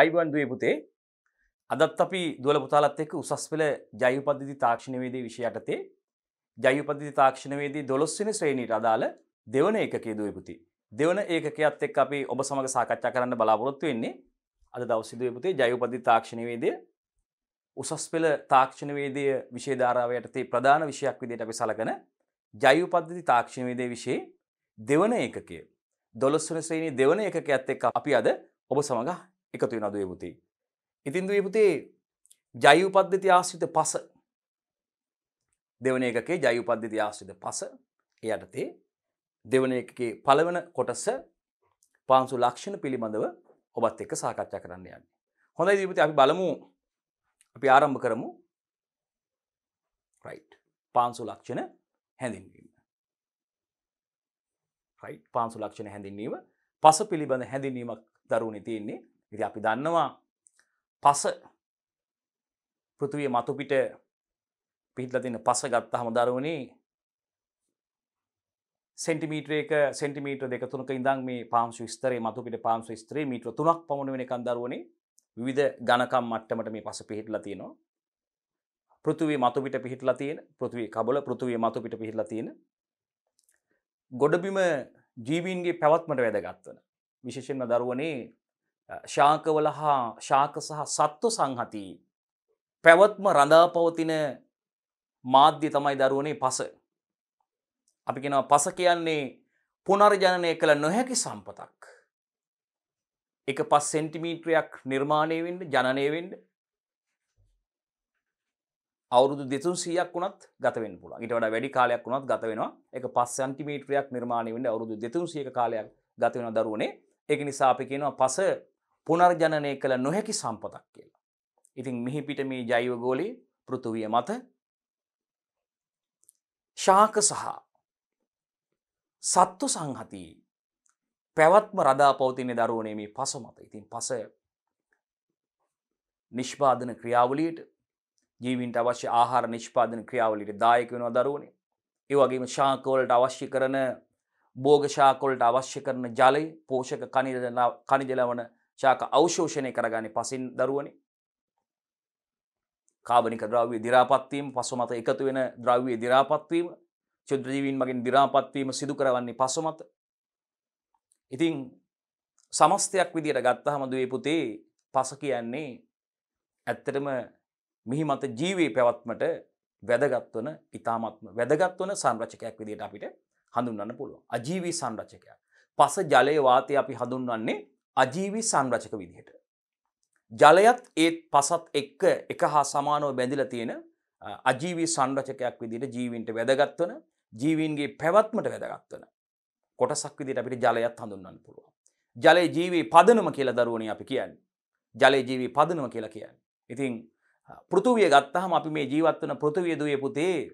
ආයිබන් දුවේ පුතේ අදත් අපි දුවල පුතාලත් එක්ක උසස් පෙළ ජෛවපද්ධති තාක්ෂණවේදී විෂය යටතේ ජෛවපද්ධති තාක්ෂණවේදී 12 වෙනි ශ්‍රේණියට අදාළ දෙවන ඒකකයේ දුවේ පුතේ දෙවන ඒකකයත් එක්ක අපි ඔබ සමග සාකච්ඡා කරන්න බලාපොරොත්තු වෙන්නේ අද දවසේ දුවේ පුතේ ජෛවපද්ධති තාක්ෂණවේදී උසස් පෙළ තාක්ෂණවේදී විෂය ධාරාව යටතේ ප්‍රධාන විෂයක් විදිහට අපි සලකන ජෛවපද්ධති තාක්ෂණවේදී විෂයේ දෙවන ඒකකය 12 වෙනි ශ්‍රේණියේ දෙවන ඒකකයත් එක්ක අපි අද ඔබ සමග එකතු වෙන දුවේ පුතේ. ඉතින් දුවේ පුතේ ජෛව පද්ධති ආශ්‍රිත පස දෙවන එකකේ ජෛව පද්ධති ආශ්‍රිත පස ඒ යටතේ දෙවන එකකේ පළවන කොටස පාන්සු ලක්ෂණ පිළිබඳව ඔබත් එක්ක සාකච්ඡා කරන්න යන්නේ. හොඳයි දීපති අපි බලමු අපි ආරම්භ කරමු. right පාන්සු ලක්ෂණ හැඳින්වීම. right පාන්සු ලක්ෂණ හැඳින්වීම පස පිළිබඳ හැඳින්වීමක් දරුවනේ තියෙන්නේ ඉති අපි දන්නවා පස පෘතිවිය මතුපිට පිහිටල තින පස ගත්ත හමුදරුවනේ සෙන්ටිමීට්‍රේක සෙන්ටිමීට්‍ර දෙක තුනක ඉඳන් මේ පාම්සු ස්තරේ මතුපිට පාම්සු ස්ත්‍රේ මීට්‍ර තුනක් පමණ වෙන කන්දරුවනේ විධ ගණකම් මට්ටමට මේ පස පිහිටලා තියෙනවා පෘතිවේ මතුපිට පිහිටලා තියෙන පෘතිවේ කබල පෘතිවේ මතුපිට පිහිටලා තියෙන ගොඩබිම ජීවීන්ගේ පැවත්මට වැදගත්වන විශේෂෙන්ම දරුවනේ ශාකවල හා ශාක සහ සත්ව සංහති පැවත්ම රඳා පවතින මාධ්‍ය තමයි දරුවනේ පස. අපි කෙනවා පස කියන්නේ පුනර්ජනනය කළ නොහැකි සම්පතක්. එක පස් සෙන්ටිමීට්‍රයක් නිර්මාණය වෙන්ට ජනනය වෙන්ඩ අවුරුදු දෙතුන් සියක් වුණත් ගතවෙන් පුල ඉට වඩ වැඩි කාලයක් වුණත් ගත වෙනවා එක පස් සන්ටිමීට්‍රයක් නිර්මාණය වෙන්ට අවුරුදු දෙතුන් සියක කාලයක් ගත වෙන දරුවනේ එක නිසා අපි කියනවා පස පුනර්ජනනය කළ නොහැකි සම්පතක් කියලා. ඉතින් මිහිපිට මේ ජෛවගෝලයේ පෘතුවිය මත ශාක සහ සත්තු සංහති පැවත්ම රදා පවතින්නේ දරුවනේ මේ පස මත ඉතින් පස නිෂ්පාදන ක්‍රියාවලියට ජීවින්ට අවශ්‍ය ආහාර නිෂ්පාදන ක්‍රියාවලියට දායක වෙනවා දරුවනේ ඒ වගේම ශාකවලට අවශ්‍ය කරන භෝග ශාකවලට අවශ්‍ය කරන ජලය පෝෂක කනිජ ලවණ ශාක අවශෝෂණය කරගනි පසින් දරුවනි කාබනික ද්‍රව්‍ය දිරාපත්වීම පසුමත එකතු වෙන ද්‍රව්‍ය දිරාපත්වීම චුද්‍රජීවීන් මගින් දිරාපත්වීම සිදු කරවන්නේ පසුමත ඉතින් සමස්තයක් විදියට ගත්තහම දුවේ පුතේ පස කියන්නේ ඇත්තටම මිහි මත ජීවේ පැවත්මට වැදගත්වන ඉතාමත්ම වැදගත්වන සංරචකයක් විදියට අපිට හඳුන්වන්න පුළුවන් අජීවී සංරචකයක් පස ජලය වාතය අපි හඳුන්වන්නේ අජීවි සංරචක විදිහට. ජලයත් ඒත් පසත් එක්ක එක හා සමානව බැඳිල තියෙන අජීවී සංරචකයක් විදිට ජීවින්ට වැදගත්වන ජීවීන්ගේ පැවත්මට වැදගත්වන කොටසක් විදිට අපිට ජලයත් හඳුන්න්න පුළුව. ජලය ජීවී පදනම කියලා දරුවනි අපි කියන්න. ජලය ජීවී පදනම කියලා කියන්න. ඉතින් පෘතුවිය ගත්තහම අපි මේ ජීවත්වන පෘතිවියදුවය පුතේ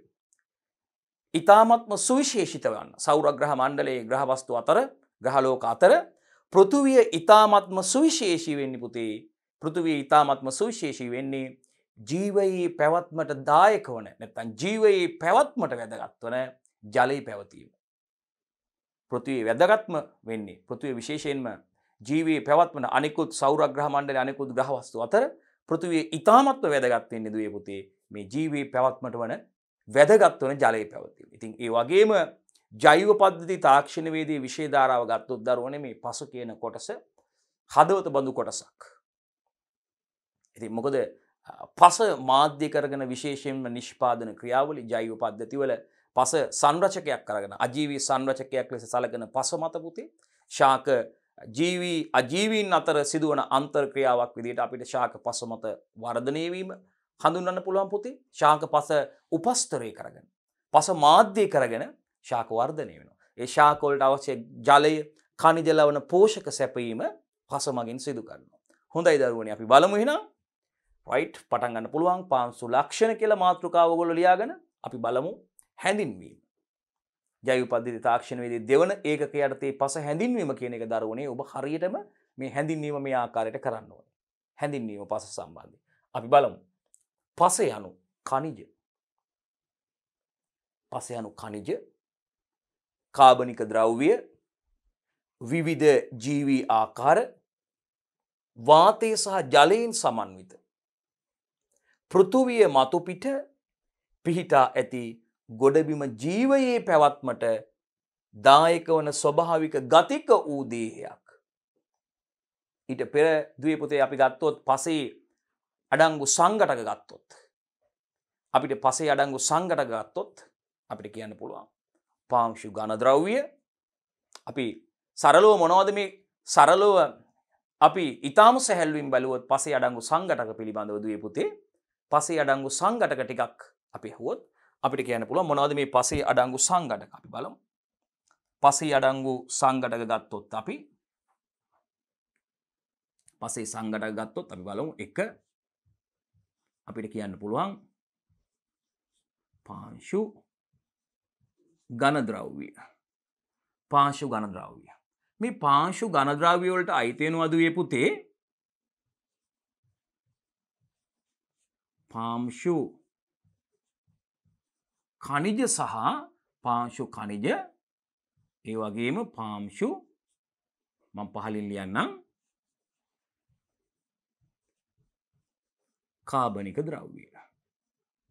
ඉතාමත්ම සුවිශේෂිත වන්න සෞරග්‍රහ මණ්ඩලයේ ග්‍රහවස්තු අතර ග්‍රහලෝක අතර පෘතුවිය ඉතාමත්ම සුවිශේෂී වෙන්න පුතේ පෘතුවිය ඉතාමත්ම සුවිශේෂී වෙන්නේ ජීවයේ පැවත්මට දායක වන නැත්තන් ජීවයේ පැවත්මට වැදගත්වන ජලයි පැවතීම. පෘතිවේ වැදගත්ම වෙන්නේ පෘතිවේ විශේෂයෙන්ම ජීවයේ පැවත්මන අනිකුත් සෞරග්‍රහමණ්ඩල අනෙකුත් ග්‍රහවස්තු අතර පෘතිවේ ඉතාමත්ව වැදගත්වෙන්නේ දුවේ පුතේ මේ ජීවයේ පැවත්මට වන වැදගත්වන ජලය පැවතිීම. ඉතින් ඒ වගේම ජෛව පද්ධති තාක්ෂණවේදී විශේධාරාව ගත්තුත් දරුවන මේ පසු කියන කොටස හදවත බඳු කොටසක්. ඉති මොකද පස මාධ්‍ය කරගෙන විශේෂයෙන්ම නිෂ්පාදන ක්‍රියාවලි ජෛව පද්ධතිවල පස සංරචකයක් කරගෙන අජීවී සංරචකයක් ලෙස සලගෙන පස මතපුතේ ශාක ජීවී අජීවීන් අතර සිදුවන අන්තර්ක්‍රියාවක් විදිට අපිට ශාක පස මත වර්ධනයවීම හඳුන්න්න පුළුවන් පුති ශාක පස උපස්තරය කරගෙන. පස මාධ්‍යය කරගෙන ශාක වර්ධනය වෙනවා. ඒ ශාකෝල්ට අවශ්‍ය ජලය කනිජලවන පෝෂක සැපීම පස මගින් සිදු කරනවා. හොඳයි දරුවන අපි බලමු හිනම් රයිට් පටන්ගන්න පුළුවන් පාන්සු ලක්ෂණ කියලා මාතෘකාවගොල ලියාගෙන අපි බලමු හැඳින්වීම. ජයුපදදි තාක්ෂණවේදී දෙවන ඒකක යටතේ පස හැඳින්වීම කියන එක දරුවනේ ඔබ හරියටම මේ හැඳින්වීම මේ ආකාරයට කරන්න ඕන. හැඳින්වීම පස සම්බන්ධය. අපි බලමු. පස යනු කනිජ. පස යනු කනිජ කාබනික ද්‍රව්‍ය විවිධ ජීවී ආකාර වාතය සහ ජලයෙන් සමන්විත. පෘතුවිය මතුපිට පිහිටා ඇති ගොඩබිම ජීවයේ පැවත්මට දායක වන ස්වභාවික ගතික වූ දේහයක්. ඊට පෙර දවපුතේ අපි ගත්තොත් පසේ අඩංගු සංගටක ගත්තොත්. අපිට පසේ අඩංගු සංගට ගත්තොත් අපිට කියන්න පුළුවන්. පාංශු ගණද්‍රව්‍ය අපි සරලෝ මොනෝද මේ සරලෝව අපි ඉතාම සැහැල්වින් බැලුවොත් පසේ අඩංගු සංගටක පිළිබඳව දුවේ පුතේ පසේ අඩංගු සංගටක ටිකක් අපි හුවොත් අපිට කියන පුළුව මොනවද මේ පසේ අඩංගු සංගටක අපි බලමු පසේ අඩංගු සංගටක ගත්තොත් අපි පසේ සංගටක ගත්තොත් අපි බලමු එක අපිට කියන්න පුළුවන් පාංශු ගණද්‍රව්විය. පාශු ගණද්‍රව්විය. මේ පාංශු ගණද්‍රාවියවලට අයිතියෙනවදේ පුතේ පාම්ෂු කනිජ සහ පාංශු කනිජ ඒ වගේම පාම්ෂු මං පහලින් ලියන්නම් කාබනික ද්‍රව්විය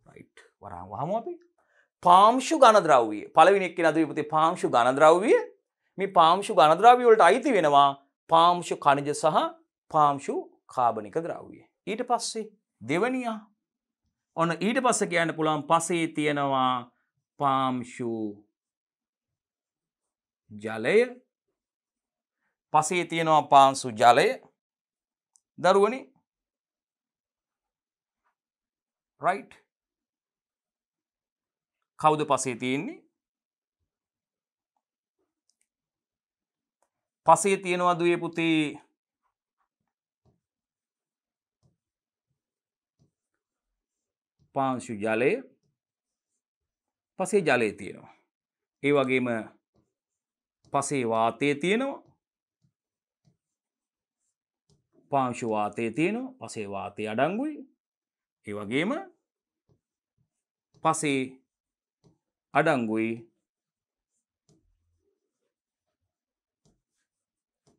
රයි් වරහම අපි පාංශු ගණද්‍රව්විය පළවිනික් නද විපති පාංශු ගණද්‍රව්විය මේ පාංශු ගණද්‍රව්‍යවලට අයිති වෙනවා පාංශු කණජ සහ පාංශු කාබනික ද්‍රව්විය. ඊට පස්සේ දෙවනියා ඔන්න ඊට පස්ස කියන්න පුළුවන් පසේ තියෙනවා පාම්ශු ජලය පසේ තියෙනවා පාන්සු ජලය දරුවනි රයිට් කවුද පසේ තියෙන්නේ පසේ තියෙනවා දුවේ පුතේ පාංශු ජලය පසේ ජලය තියෙනවා ඒ වගේම පසේ වාතය තියෙනවා පාංශු වාතය තියෙනවා පසේ වාතය අඩංගුයි ඒ වගේම පසේ අඩංගුයි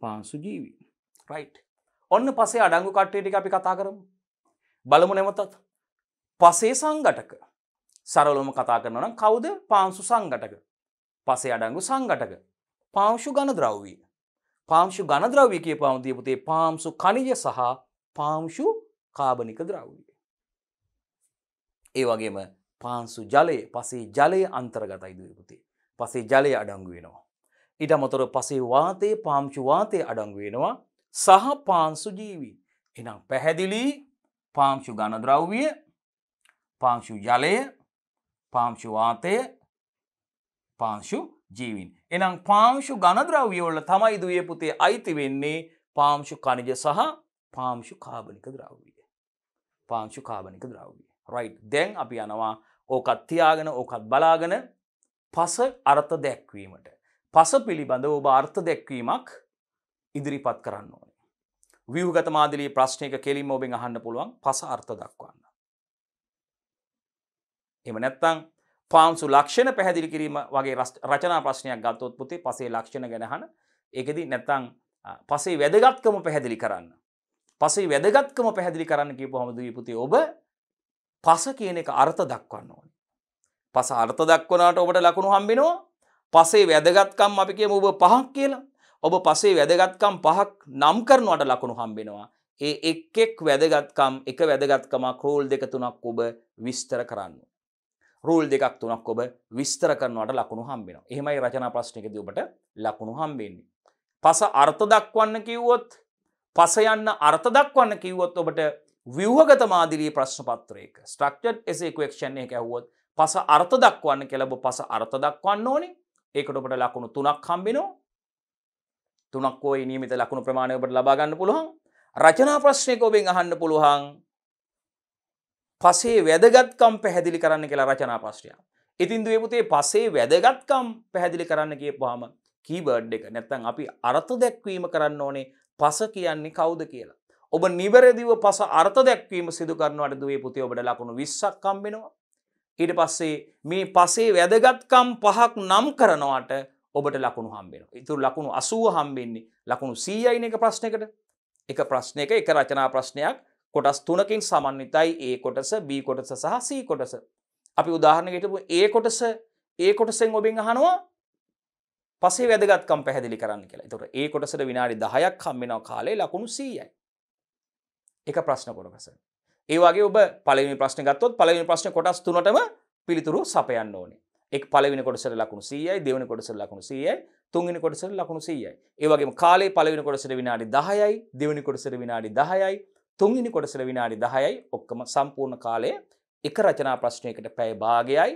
පාන්සු ජීවි රයිට් ඔන්න පසේ අඩංගු කට්ටේටික අපි කතා කරමු බලමු නැමතත් පසේ සංගටක සරලොම කතා කරනනම් කවුද පාන්සු සංගටක පසේ අඩංගු සංගටක පාංශු ගණ ද්‍රව්වී පාංශු ගණ ද්‍රව්වී කිය පවන්තියපුතේ පාම්සු කනිජ සහ පාංශු කාබනික ද්‍රව්විය ඒ වගේම පාන්සු ජලය පසේ ජලය අන්තර්ගතයි දපුතේ. පසේ ජලය අඩංගු වෙනවා. ඉට අමතොර පසේ වාතයේ පාම්චු වාතය අඩංගු වෙනවා සහ පාන්සු ජීවී. එනම් පැහැදිලි පාම්ෂු ගණද්‍රව්විය පාංශු ජලය පාංශු වාතය පාංශු ජීවින්. එනම් පාංශු ගණද්‍රව්‍යවල තමයි දුවේ පුතේ අයිති වෙන්නේ පාංශු කණජ සහ පාංශු කාබනික ද්‍රව්විය. පාංශු කාබනික ද්‍රව්විය. රයි් දැන් අපි යනවා ඕකත් තියාගෙන ඕකත් බලාගෙන පස අර්ථ දැක්වීමට. පස පිළිබඳ ඔබ අර්ථ දැක්වීමක් ඉදිරිපත් කරන්න ඕන. වියහගත මාදිලී ප්‍රශ්නයක කෙලින් ඔබෙන් අහන්න පුළුවන් පස අර්ථ දක්වන්න. එම නැත්තං පාන්සු ලක්ෂණ පැහැදිලි කිරීම වගේ රචනා ප්‍රශ්නයක් ගත්තොත් පුතේ පසේ ලක්ෂණ ගැනහන එකදි නැත්තං පසේ වැදගත්කම පැහැදිලි කරන්න. පසේ වැදගත්කම පැහැදිලි කරන්න කිය පොහොමදී පුති ඔබ පස කියන එක අර්ථ දක්වන්න ඕනි. පස අර්ථ දක්වනාට ඔබට ලකුණු හම්බෙනවා පසේ වැදගත්කම් අපි කියම ඔබ පහක් කියලා ඔබ පසේ වැදගත්කම් පහක් නම් කරනවට ලකුණු හම්බෙනවා ඒ එක් එක් වැදගත්කම් එක වැදගත්කමක් රෝල් දෙක තුනක් ඔබ විස්තර කරන්න. රෝල් දෙකක් තුනක් ඔබ විස්තර කරනවට ලකුණු හම්බෙනවා එහෙමයි රචනා ප්‍රශ්නකද ඔබට ලකුණු හම්බෙන්නේ. පස අර්ථ දක්වන්න කිව්වොත් පස යන්න අර්ථ දක්වන්න කිව්වොත් ඔබට ව්‍යවහගත මාදිලී ප්‍රශ්නපත්‍රයක ස්ට්‍රක්ටඩ් එසේ ක්වක්ෂණය එක ඇහුවොත් පස අර්ථ දක්වන්න කෙලබ පස අර්ථ දක්වන්න ඕනේ ඒකට ඔබට ලකුණු තුනක් හම්බිනෝ තුනක්කෝ නීමිත ලකුණු ප්‍රමාණයඔබට ලබාගන්න පුළුවන් රචනා ප්‍රශ්නයක ඔබෙන් අහන්න පුළුවන් පසේ වැදගත්කම් පැහැදිලි කරන්න කියලා රචනා ප්‍රශ්නය ඉතින්දුවේ පුතේ පසේ වැදගත්කම් පැහැදිලි කරන්න කියපුහම කීබර්ඩ් එක නැත්තන් අපි අරථ දැක්වීම කරන්න ඕනේ පස කියන්නේ කවුද කියලා ඔබ නිවැරදිව පස අර්ථ දැක්වීම සිදුකරනවට දුවේ පුතේ ඔබට ලකුණු විස්සක් කම්බෙනවා. ඊට පස්සේ මේ පසේ වැදගත්කම් පහක් නම් කරනවාට ඔබට ලකුණු හම්බෙන. ඉතුරු ලකුණු අසුව හම්බෙන්නේ ලකුණු සීයයින එක ප්‍රශ්නකට එක ප්‍රශ්න එක එක රචනා ප්‍රශ්නයක් කොටස් තුනකින් සමන්විතයි ඒ කොටස B කොටස සහ C කොටස. අපි උදාහරණයකටපු ඒ කොටස ඒ කොටසෙන් ඔබෙන් අහනවා පසේ වැදගත්කම් පැහැදිලි කරන්න කියලා. ඒතකොට ඒ කොටසට විනාඩි 10ක් හම්බෙනවා කාලේ ලකුණු 100යි. එක ප්‍රශ්න කොටස. ඒවාගේ ඔබ පලවි ප්‍රශ්න ගත්තොත් පලවි ප්‍රශ්න කොටස් තුනටම පිළිතුරු සපයන්න ඕනේ එක් පලවිනි කොටසට ලකුණු සීයයි දෙවනි කොටසට ලකුණු සීයයි තුන්ගනි කොටසට ලකුණු සීයයි. ඒවගේ කාලේ පලවිනි කොටසට විනාඩි දහයයි දෙවනි කොටසට විනාඩි දහයයි තුන්ගනි කොටසට විනාඩි දහයයි ඔක්කම සම්පූර්ණ කාලය එක රචනා ප්‍රශ්නයකට පැය භාගයයි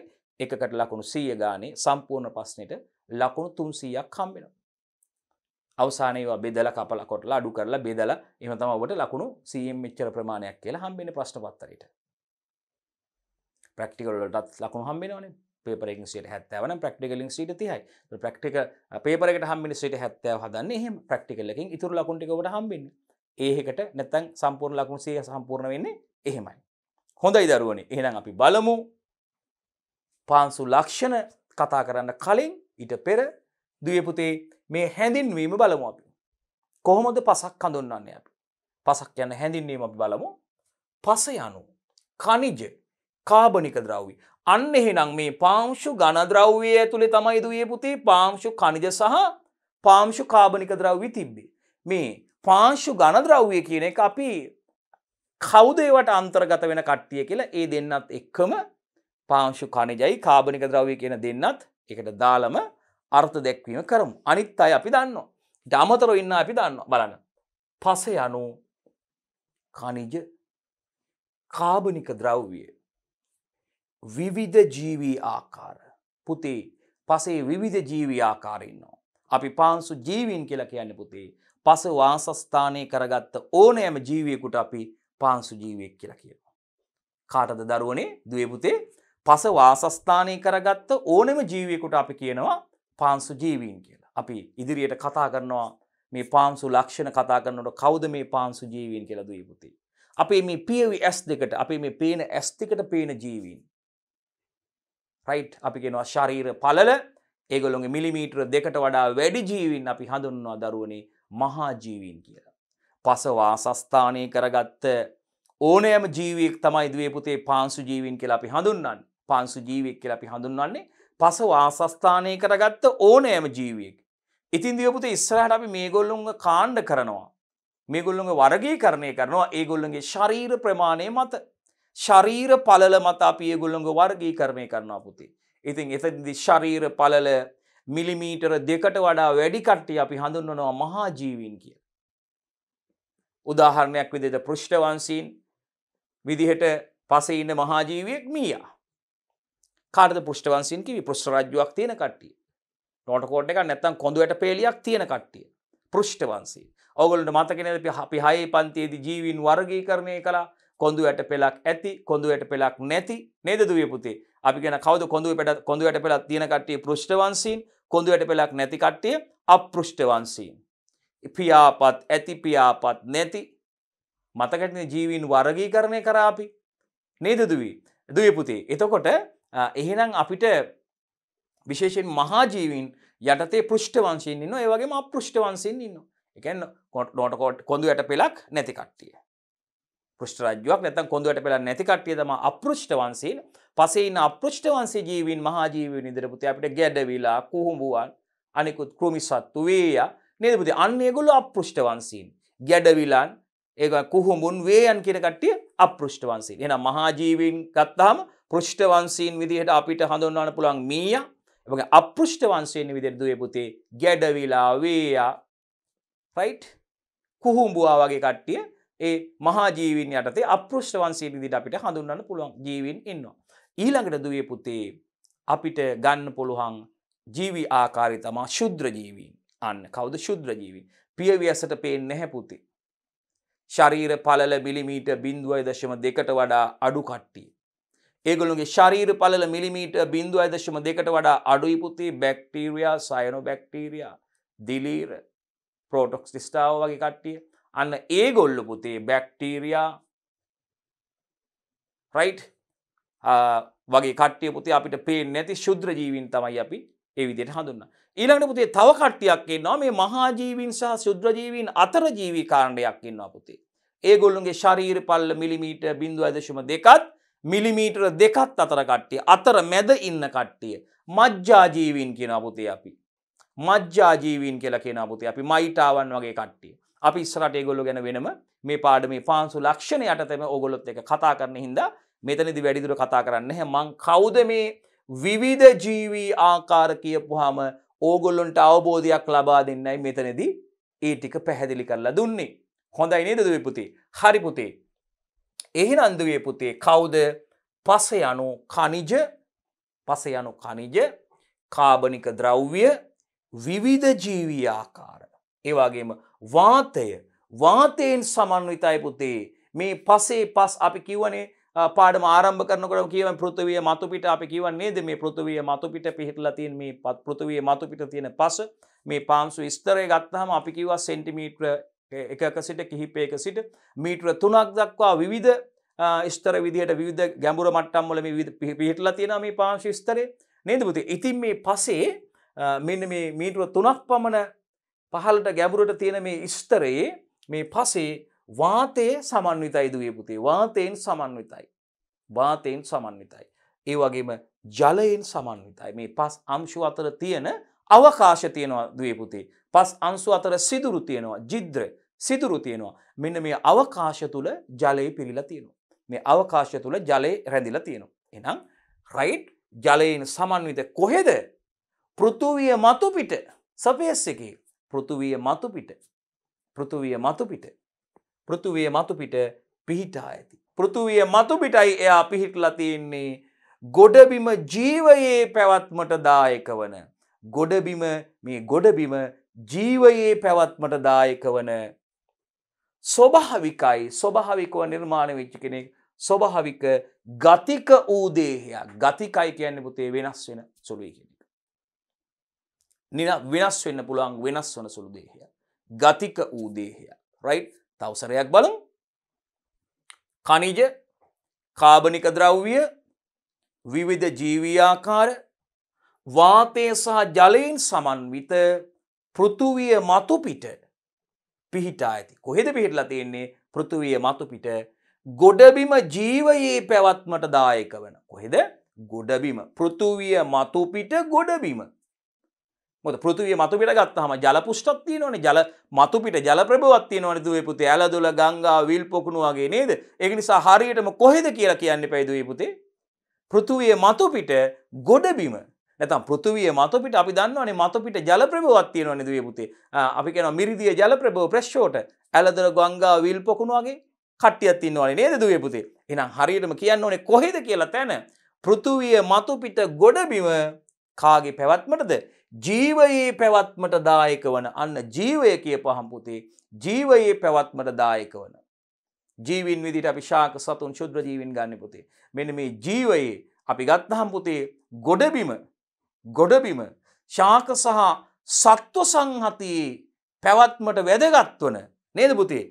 එකකට ලකුණු සීය ගානේ සම්පූර්ණ ප්‍රශ්නයට ලකුණු තුන්සීයක් කම්බෙනවා. අවසානයවා බෙදල කපල කොටලා අඩු කරලා බෙදල එම තම ඔබට ලකුණු සීම් මිච්චර ප්‍රමාණයක් කියලා හම්බෙන ප්‍රශ්න පත්තරට ප්‍රක්ටිකලටත් ලකුණු හම්බෙනවන පේපරෙන් සිට හැත්තවන ප්‍රක්ටිකලින් සිට තියයි ප්‍රක්ටික පේපරට හම්බිනි සිට හැත්තව හදන්න එහෙම ප්‍රක්ටිකල්ලකින් ඉතුර ලකුණටිකවට හම්බින්න ඒකට නැතැන් සම්පූර්ණ ලකුණ සය සම්පූර්ණ වෙන්නේ එහෙමයි හොඳයි දරුවනේ එහෙනම් අපි බලමු පාන්සු ලක්ෂණ කතා කරන්න කලින් ඊට පෙර දියපුතේ මේ හැඳින්වීම බලමු අපි. කොහොමද පසක් හඳුන්වන්න අපි. පසක් යන හැඳින්වීම අපි බලමු. පස යනු කනිජ කාබනික ද්‍රව්‍ය. අන්න එහෙනම් මේ පාංශු ඝනද්‍රව්‍යය ඇතුළේ තමයි දුවේ පුතේ පාංශු කනිජ සහ පාංශු කාබනික ද්‍රව්‍ය තිබ්බේ. මේ පාංශු ඝනද්‍රව්‍ය කියන එක අපි කවුද ඒවට අන්තර්ගත වෙන කට්ටිය කියලා ඒ දෙන්නත් එක්කම පාංශු කණජයි කාබනික ද්‍රව්‍ය කියන දෙන්නත් එකට දාලම අර්ථ දැක්වීම කරමු. අනිත් අය අපි දන්නවා. ඊට අමතරව ඉන්න අපි දන්නවා. බලන්න. පස යනු කනිජ කාබනික ද්‍රව්‍ය විවිධ ජීවී ආකාර පුතේ පසේ විවිධ ජීවී ආකාරඉන්නවා. අපි පාන්සු ජීවීන් කියලා කියන්න පුතේ පස වාසස්ථානය කරගත්ත ඕනෑම ජීවියකුට අපි පාන්සු ජීවියෙක් කියලා කියනවා. කාටද දරුවනේ දුවපුතේ පස වාසස්ථානය කරගත්ත ඕනෙම ජීවියකුට අපි කියනවා පාන්සු ජීවීන් කියලා. අපි ඉදිරියට කතා කරනවා මේ පාන්සු ලක්ෂණ කතා කරනට කෞද මේ පාන්සු ජීවීන් කියලා දීපුති. අපේ මේ පියවි ඇස් දෙකට අපේ මේ පේන ඇස්තිකට පේන ජීවීන්. රයිට් අපි කෙනවා ශරීර පලල ඒගොලොන් මිලිමීට්‍ර දෙකට වඩා වැඩි ජීවින් අපි හඳුන්වා දරුවනේ මහාජීවීන් කියලා. පසවා සස්ථානය කරගත්ත ඕනෑම ජීවියෙක් තමයි දවේපුතේ පාන්සු ජීවින් කියලා අපි හඳුන්නන් පාන්සු ජීවියෙක් කියලා අපි හඳුන්වන්නේ පස වාසස්ථානය කරගත්ත ඕනෑම ජීවියෙක්. ඉතින් දියපුත ඉස්සරහට අපි මේගොල්ලුන්ග කාණ්ඩ කරනවා. මේගොල්ලුන්ග වරගේ කරණය කරනවා ඒගොල්ලුන්ගේ ශරීර ප්‍රමාණය මත ශරීර පලල මත අපි ඒගොල්ලුන්ග වර්ගී කරණය කරනවා පුති. ඉතින් එතදි ශරීර පලල මිලිමීටර දෙකට වඩා වැඩිකට්ටි අපි හඳුන්වනවා මහා ජීවීන් කිය. උදාහරණයක් විදිට පෘෂ්ඨවන්සීන් විදිහට පසඉන්න මහාජීවියෙක් මීයා. කාර්ද පෘෂ්ටවන්සින් කිවි පෘෂ්ට රජ්ජුවක් තියෙන කට්ටිය නොටකෝට් එක නැත්තම් කොඳුවට පේලියක් තියෙන කට්ටිය පෘෂ්ටවන්සේ ඔගුලට මතකෙනද අපි හයේ පන්තියේදී ජීවින් වර්ගී කරණය කලා කොඳුවට පෙලක් ඇති කොඳුවට පෙලක් නැති නේද දුවේ පුතේ අපි ගැන කවුද කොඳුව පෙට කොඳුවට පෙලක් තියෙන කට්ටිය පෘෂ්ඨවංශීන් කොඳුවට පෙලක් නැති කට්ටිය අපෘෂ්ඨවංශීන් පියාපත් ඇති පියාපත් නැති මතකටින ජීවීන් වර්ගීකරණය කරා අපි නේද දුවේ දුවේ පුතේ එතකොට එහෙනම් අපිට විශේෂෙන් මහාජීවින් යටතේ පෘෂ්ට වංශයෙන් ඉන්න ඒවගේ ම පෘෂ්ට වන්සයෙන් ඉන්න එකන් නොටකොට කොඳු යට පෙලක් නැති කට්ටිය පෘෂ්ට රජුවක් නැතන් කොඳුවට පෙළ නැති කට්ටිය තම අපෘෂ්ට වන්සේන් පසේන අපෘෂ්ට වන්සේ ජීවින් මහාජීවී නිදරපුති අපිට ගැඩවිලා කුහුඹුවන් අනිකුත් කෘමි සත්තු වේය නිදපුති අන්නේගොලු අපෘෂ්ට වන්සීන් ගැඩවිලන් ඒ කුහුමුන් වේයන් කියෙන කට්ටිය අපෘෂ්ට වන්සේ එන මහාජීවීන් ගත්තාම පෘෂ්ඨ වංශීන් විදිහට අපිට හඳුන්වන්න පුළුවන් මීයා එවගේ අපෘෂ්ඨ වංශයෙන් විදිහට දුවේ පුතේ ගැඩවිලා වේයා රයිට් කුහුඹුවා වගේ කට්ටිය ඒ මහා ජීවීන් යටතේ අපෘෂ්ඨ වංශයෙන් විදිහට අපිට හඳුන්වන්න පුළුවන් ජීවීන් ඉන්නවා ඊළඟට දුවේ පුතේ අපිට ගන්න පුළුවන් ජීවි ආකාරය තමා ශුද්‍ර ජීවීන් අන්න කවුද ශුද්‍ර ජීවීන් පියවියසට පේන්නේ නැහැ පුතේ ශරීර පළල මිලිමීටර් 0.2ට වඩා අඩු කට්ටිය ඒගොලුන්ගේ ශරීර පලල මිලිමීට බින්දු අදශම දෙකට වඩා අඩුයිපුති බැක්ටීරයා සයනු බැක්ටීරයා දිලීර පෝටොක්ස් ටිස්ටාව වගේ කට්ටිය අන්න ඒගොල්ලු පුතේ බැක්ටීරයා රයිට් වගේ කට්ටිය පුතේ අපිට පේ නැති ශුද්‍ර ජීවින් තමයි අපි ඒවිදියට හඳුන්න. ඊළඟට පුතේ තව කට්ටියක් එන්නවා මේ මහාජීවින් සහ සුද්‍රජීවින් අතර ජීවී කාණ්ඩයක් ඉන්නවා පුතේ. ඒගොල්ලුන්ගේ ශරීර පල්ල මිලිමීට බිඳු අදශම දෙකත් මිලිමීටර දෙකත් අතර කට්ටිය අතර මැද ඉන්න කට්ටිය මජ්ජාජීවීන් කියන පුතේ අපි මජ්ජාජීවීන් කියලා කියන පුතේ අපි මයිටාවන් වගේ කට්ටිය අපි ඉස්සරට ඒගොල්ලො ගැන වෙනම මේ පාඩ මේ පාන්සු ලක්ෂණ යටතම ඔගොලොත් එක කතා කරන හින්දා මෙතනදි වැඩිදුර කතා කරන්න හැ මං කවුද මේ විවිධ ජීවී ආකාර කියපුහම ඕගොල්ලොන්ට අවබෝධයක් ලබා දෙන්නයි මෙතනදී ඒ ටික පැහැදිලි කරලා දුන්නේ හොඳයි නේද දුවපුතේ හරිපුතේ එහිනන්දුවේ පුතේ කවුද පස යනු කනිජ පස යනු කනිජ කාබනික ද්‍රව්‍ය විවිධ ජීවී ආකාර. ඒවාගේම වාතය වාතයෙන් සමන්විතයි පුතේ මේ පසේ පස් අපි කිවනේ පාඩම ආරම්භ කරනකට කියව පෘතිවිය මතුපිට අපි කිවන්නේද මේ පෘතිවිය මතුපිට පිහිටලා තියන් මේ පත් පෘතිවිය මතුපිට තියෙන පස මේ පාන්සු ස්තරය ගත්තහම අපි කිව සෙන්ටිමීට්‍ර එකක සිට කිහිපයක සිට මීට්‍ර තුනක් දක්වා විවිධ ස්තර විදිහට විධ ගැඹුර මට්ටම්මලම පිහිටලා තියෙන මේ පාංශ ස්තරය නේදපුති ඉතින් මේ පසේ මෙන්න මේ මීටුව තුනක් පමණ පහලට ගැඹුරට තියෙන මේ ස්තරයේ මේ පසේ වාතයේ සමන්විතයි දුවේ පුතේ වාතයෙන් සමන්විතයි වාතයෙන් සමන්විතයි ඒ වගේම ජලයෙන් සමන්විතයි මේ පස් අංශු අතර තියෙන අවකාශ තියෙනවා දුවේ පුතේ පස් අංශු අතර සිදුරු තියෙනවා ජිද්‍රය සිදුරු තියෙනවා. මෙන්න මේ අවකාශ තුළ ජලය පිළිලා තියෙනවා. මේ අවකාශය තුළ ජලය රැඳිලා තියෙනවා. එනම් රයිට් ජලයෙන් සමන්විත කොහෙද පෘතුවිය මතුපිට සපේස් එකේ පෘතුවිය මතුපිට පෘතුවිය මතුපිට පෘතුවිය මතුපිට පිහිටා ඇති. පෘතුවිය මතුපිටයි එයා පිහිටලා තියෙන්නේ ගොඩබිම ජීවයේ පැවත්මට දායක වන. ගොඩබිම මේ ගොඩබිම ජීවයේ පැවත්මට දායක වන ස්වභාවිකයි ස්වභාවිකව නිර්මාණ වෙච්ච කෙනෙක් ස්වභාවික ගතික ඌදේහයක් ගතිකයි කියන්න පුතේ වෙනස් වෙන සුළුයි කෙනෙක්. නින වෙනස් වෙන්න පුළුවන් වෙනස් වන සුළු දේහය. ගතික ඌදේහයක් රයි් තවසරයක් බල කනිජ කාබනික ද්‍රව්විය විවිධ ජීවියාකාර වාතය සහ ජලයෙන් සමන්විත පෘතුවිය මතුපිට පිහිටා ඇති. කොහෙද පිහිටලා තියෙන්නේ පෘථුවිය මතුපිට ගොඩබිම ජීවයේ පැවත්මට දායක වන. කොහෙද ගොඩබිම පෘතුවිය මතුපිට ගොඩබිම. මොද පෘතුවිය මතුපිට ගත්තහම ජලපුෂ්ටත්තිය නොන ජල මතුපිට ජලප්‍රභවත්තිය නොන දුවේ පුතේ ඇල දුල ගංගා විල් පොකුණුවාගේ නේද එක නිසා හරියටම කොහෙද කියලා කියන්න පැයිදුවේ පුතේ. පෘතුවිය මතුපිට ගොඩබිම නැතම් පෘතුවිය මතපිට අපි දන්නවනේ මතපිට ජල ප්‍රභවත් තියෙනවා නේද පුතේ. අපි කියනවා මිරිදිය ජල ප්‍රභව ප්‍රෙෂෝට ඇලදර ගංගා විල් පොකුණු වගේ කට්ටියක් ඉන්නවනේ නේද දුවේ පුතේ. එහෙනම් හරියටම කියන්න ඕනේ කොහෙද කියලා තැන පෘතුවිය මතපිට ගොඩබිම කාගේ පැවැත්මටද ජීවයේ පැවැත්මට දායක වන අන්න ජීවය කියපහම් පුතේ ජීවයේ පැවැත්මට දායක වන ජීවින් විදිට අපි ශාක සතුන් ශුද්‍ර ජීවින් ගන්න පුතේ මෙන්න මේ ජීවයේ අපි ගත්තහම් පුතේ ගොඩබිම ගොඩබිම ශාක සහ සත්ව සංහතියේ පැවත්මට වැදගත් වන නේද පුතේ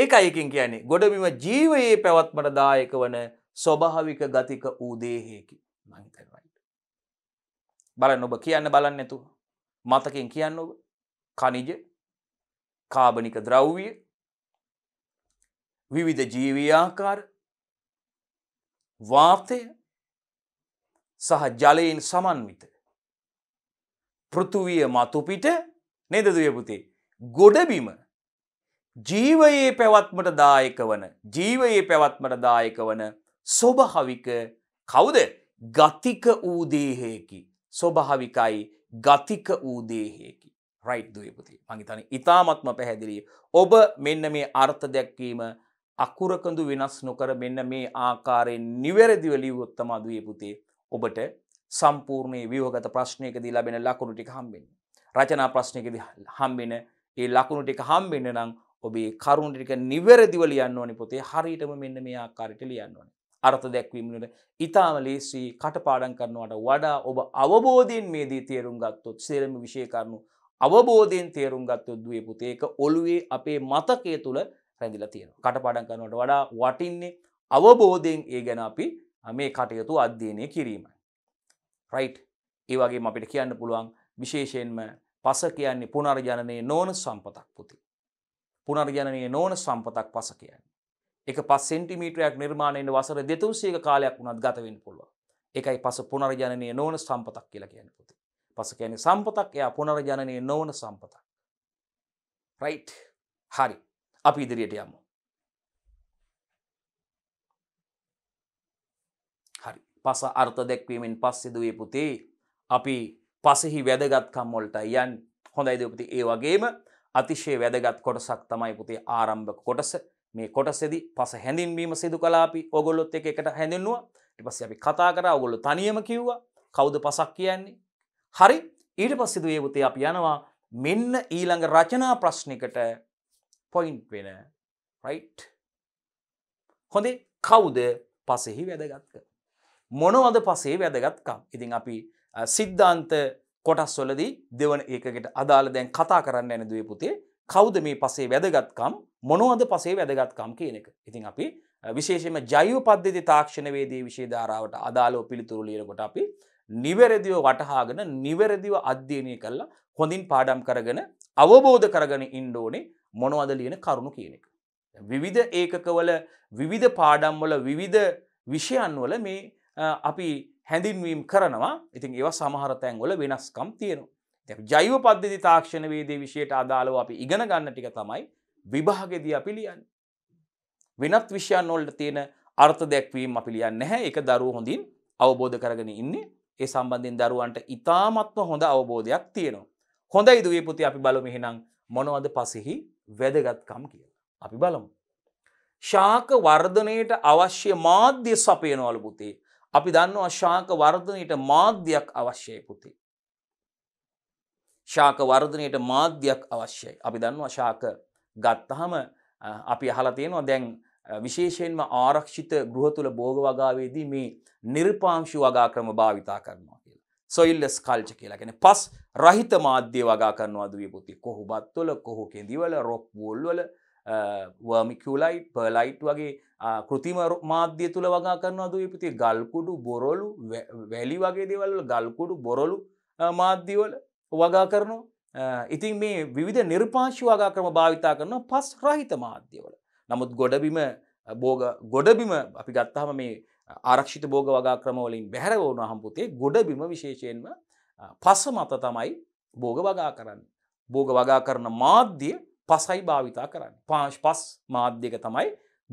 ඒක අයකින් කියන්නේ ගොඩබිම ජීවයේ පැවත්මට දායක වන ස්වභාවික ගතික ඌදේහයකි මහිතවයි. බල නොබ කියන්න බලන්න ඇතු මතකින් කියන්න ඔබ කනිජ කාබනික ද්‍රව්විය විවිධ ජීවියාකාර වාර්තය සහ ජලයෙන් සමන්විත පෘතුවිය මතුපිට නේදදුය පුතේ. ගොඩබිම ජීවයේ පැවත්මට දායක වන ජීවයේ පැවත්මට දායක වන ස්වභාවික කවුද ගතික ඌදේහයකි ස්වභාවිකයි ගතික ඌදේහයකි රයිට්දයපති මංහිතන ඉතාමත්ම පැහැදිලිය ඔබ මෙන්න මේ අර්ථ දැක්වීම අකුරකඳු වෙනස් නොකර මෙන්න මේ ආකාරයෙන් නිවැරදිවලී උත්තමාදුවය පුතේ ඔබට සම්පූර්ණයේ වියෝගත ප්‍රශ්නයකදී ලැබෙන ලකුණු ටික හම්බෙන්න. රචනා ප්‍රශ්නයකදී හම්බෙන ඒ ලකුණු ටික හම්බෙන්න නම් ඔබේ කරුණු ටික නිවැරදිව ලියන්න ඕනි පොතේ හරියටම මෙන්න මේ ආකාරයට ලියන්න ඕනි. අර්ථ දැක්වීම වල ඊටාම ලේසි කටපාඩම් කරනවට වඩා ඔබ අවබෝධයෙන් මේ දී තේරුම් ගත්තොත් සියලුම විෂය කරුණු අවබෝධයෙන් තේරුම් ගත්තොත් දුවේ පුතේ ඒක ඔළුවේ අපේ මතකය තුල රැඳිලා තියෙනවා. කටපාඩම් කරනවට වඩා වටින්නේ අවබෝධයෙන් ඒ ගැන අපි මේ කටයුතු අධ්‍යයනය කිරීමයි. රයිට් ඒ වගේ අපිට කියන්න පුළුවන් විශේෂයෙන්ම පස කියන්නේ පුනර්ජනනයේ නොවන සම්පතක් පුති. පුනර්ජනනයේ නොවන සම්පතක් පස කියන්නේ. එක පස් සෙන්ටිමීටරයක් නිර්මාණයෙන් වසර දෙතුන්සේක කාලයක් වුණත් ගතවෙන්න පුළුවන්. එකයි පස පුනර්ජනනය නොවන සම්පතක් කියලා කියන පුති. පස කියන්නේ සම්පතක් එයා පුනර්ජනනය නොවන සම්පතක්. රයිට් හරි අපි ඉදිරියට යමු. පස අර්ථ දැක්වීමෙන් පස්සිදුවේ පුතේ අපි පසෙහි වැදගත්කම්මොල්ට යන් හොඳයි දෙපති ඒ වගේම අතිශය වැදගත් කොටසක් තමයි පුතේ ආරම්භ කොටස මේ කොටසෙදි පස හැඳින්වීම සිදු කලාපි ඔගොල්ලොත් එක එකට හැඳෙන්වා ඉපස්ස අපි කතා කර ඔගොල්ලො තනියම කිව්වා කවුද පසක් කියන්නේ හරි ඊට පස්සිදුවේ පුතේ අපි යනවා මෙන්න ඊළඟ රචනා ප්‍රශ්නිකට පොයින්් වෙන රයිට් හොඳේ කවුද පසෙහි වැදගත්ක මොනවද පසේ වැදගත්කම්. ඉතින් අපි සිද්ධාන්ත කොටස්වලදී දෙවන ඒකට අදාළ දැන් කතා කරන්න යන දුවේ පුතේ කවුද මේ පසේ වැදගත්කම් මොනවද පසේ වැදගත්කම් කියන එක. ඉතින් අපි විශේෂම ජෛව පද්ධති තාක්ෂණවේදී විශේධාරාවට අදාළෝ පිළිතුරු ලියනකොට අපි නිවැරදිව වටහාගෙන නිවැරදිව අධ්‍යයනය කල්ලා හොඳින් පාඩම් කරගෙන අවබෝධ කරගෙන ඉන්ඩෝනේ මොනවද ලියන කරුණු කියන එක. විවිධ ඒකකවල විවිධ පාඩම්වල විවිධ විෂයන්වල මේ අපි හැඳින්වීම් කරනවා ඉතින් ඒව සමහරතැන්ගොල වෙනස්කම් තියෙනවා. ජෛව පද්ධති තාක්ෂණ වේදේ විෂයට අදාළව අපි ඉගෙන ගන්න ටික තමයි විභාගෙදී අපි ලියන්න. වෙනත් විෂයන් වලට තියෙන අර්ථ දැක්වීම අපි ලියන්නේ නැහැ. ඒක දරුවෝ හොඳින් අවබෝධ කරගෙන ඉන්නේ. ඒ සම්බන්ධයෙන් දරුවන්ට ඉතාමත්ම හොඳ අවබෝධයක් තියෙනවා. හොඳයි දුවේ පුතේ අපි බලමු එහෙනම් මොනවද පසෙහි වැදගත්කම් කියලා. අපි බලමු. ශාක වර්ධනයට අවශ්‍ය මාධ්‍ය සපයනවලු පුතේ. අපි දන්නවා ශාක වර්ධනයට මාධ්‍යයක් අවශ්‍යයි පුතේ. ශාක වර්ධනයට මාධ්‍යයක් අවශ්‍යයි. අපි දන්නවා ශාක ගත්තහම අපි අහලා තියෙනවා දැන් විශේෂයෙන්ම ආරක්ෂිත ගෘහ තුළ භෝග වගාවේදී මේ නිර්පාංශු වගා ක්‍රම භාවිතා කරනවා කියලා. සොයිල්ලස් කල්ච කියලා කියන්නේ පස් රහිත මාධ්‍ය වගා කරනවා දුවේ පුතේ. කොහොබත් වල, කොහො කෙඳිවල, රොක් වෝල් වල, වර්මිකූලයිට් පර්ලයිට් වගේ කෘතිම මාධ්‍ය තුළ වගා කරනවා දු ඉපති ගල්කුඩු බොරොලු වැලි වගේ දේවල් ගල්කුඩු බොරොලු මාධ්‍යවල වගා කරනවා ඉතින් මේ විවිධ නිර්පාශි වගා කරම භාවිතා කරන පස් රහිත මාධ්‍යවල නමුත් ගොඩබිම බෝග ගොඩබිම අපි ගත්තහම මේ ආරක්ෂිත බෝග වගා ක්‍රමවලින් බැහැරවුණු හම්පුතේ ගොඩබිම විශේෂයෙන්ම පස මත තමයි බෝග වගා කරන්න. බෝග වගා කරන මාධ්‍ය පසයි භාවිතා කරන්න පාශ් පස් මාධ්‍යක තමයි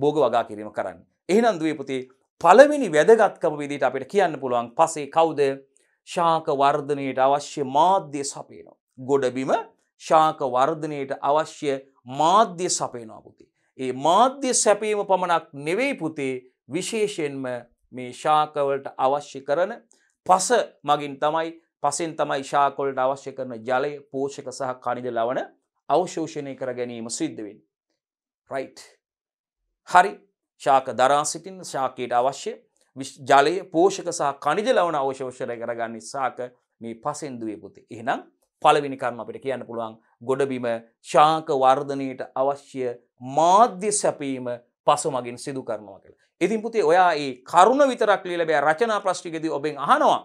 බෝග වගා කිරීම කරන්න. එහනන්දුවේ පුතේ පළවෙනි වැදගත්කම විදිට අපිට කියන්න පුළුවන් පසේ කවුද ශාක වර්ධනයට අවශ්‍ය මාධ්‍ය සපේනවා. ගොඩබිම ශාක වර්ධනයට අවශ්‍ය මාධ්‍ය සපේනවා පුතේ. ඒ මාධ්‍ය සැපීම පමණක් නෙවෙයි පුතේ විශේෂයෙන්ම මේ ශාකවලට අවශ්‍ය කරන පස මගින් තමයි පසෙන් තමයි ශාකොලට අවශ්‍ය කරන ජලය පෝෂක සහ කනිද ලවන අවශෝෂණය කර ගැනීම සිද්ධවෙන්. රයිට්. හරි ශාක දරා සිටින් ශාකයට අවශ්‍ය ජලය පෝෂක සහ කනිජ ලවන අවශෝෂණය කරගන්න නිසාක මේ පසෙන්දුවේ පුති. එහනම් පලවිනි කර්ම අපිට කියන්න පුළුවන් ගොඩබිම ශාක වර්ධනයට අවශ්‍ය මාධ්‍ය සැපීම පසු මගින් සිදු කරනවා කියලා. ඉතින් පුතේ ඔයා ඒ කරුණ විතරක් ලියලා බෑ රචනා ප්‍රශ්නිකදී ඔබෙන් අහනවා.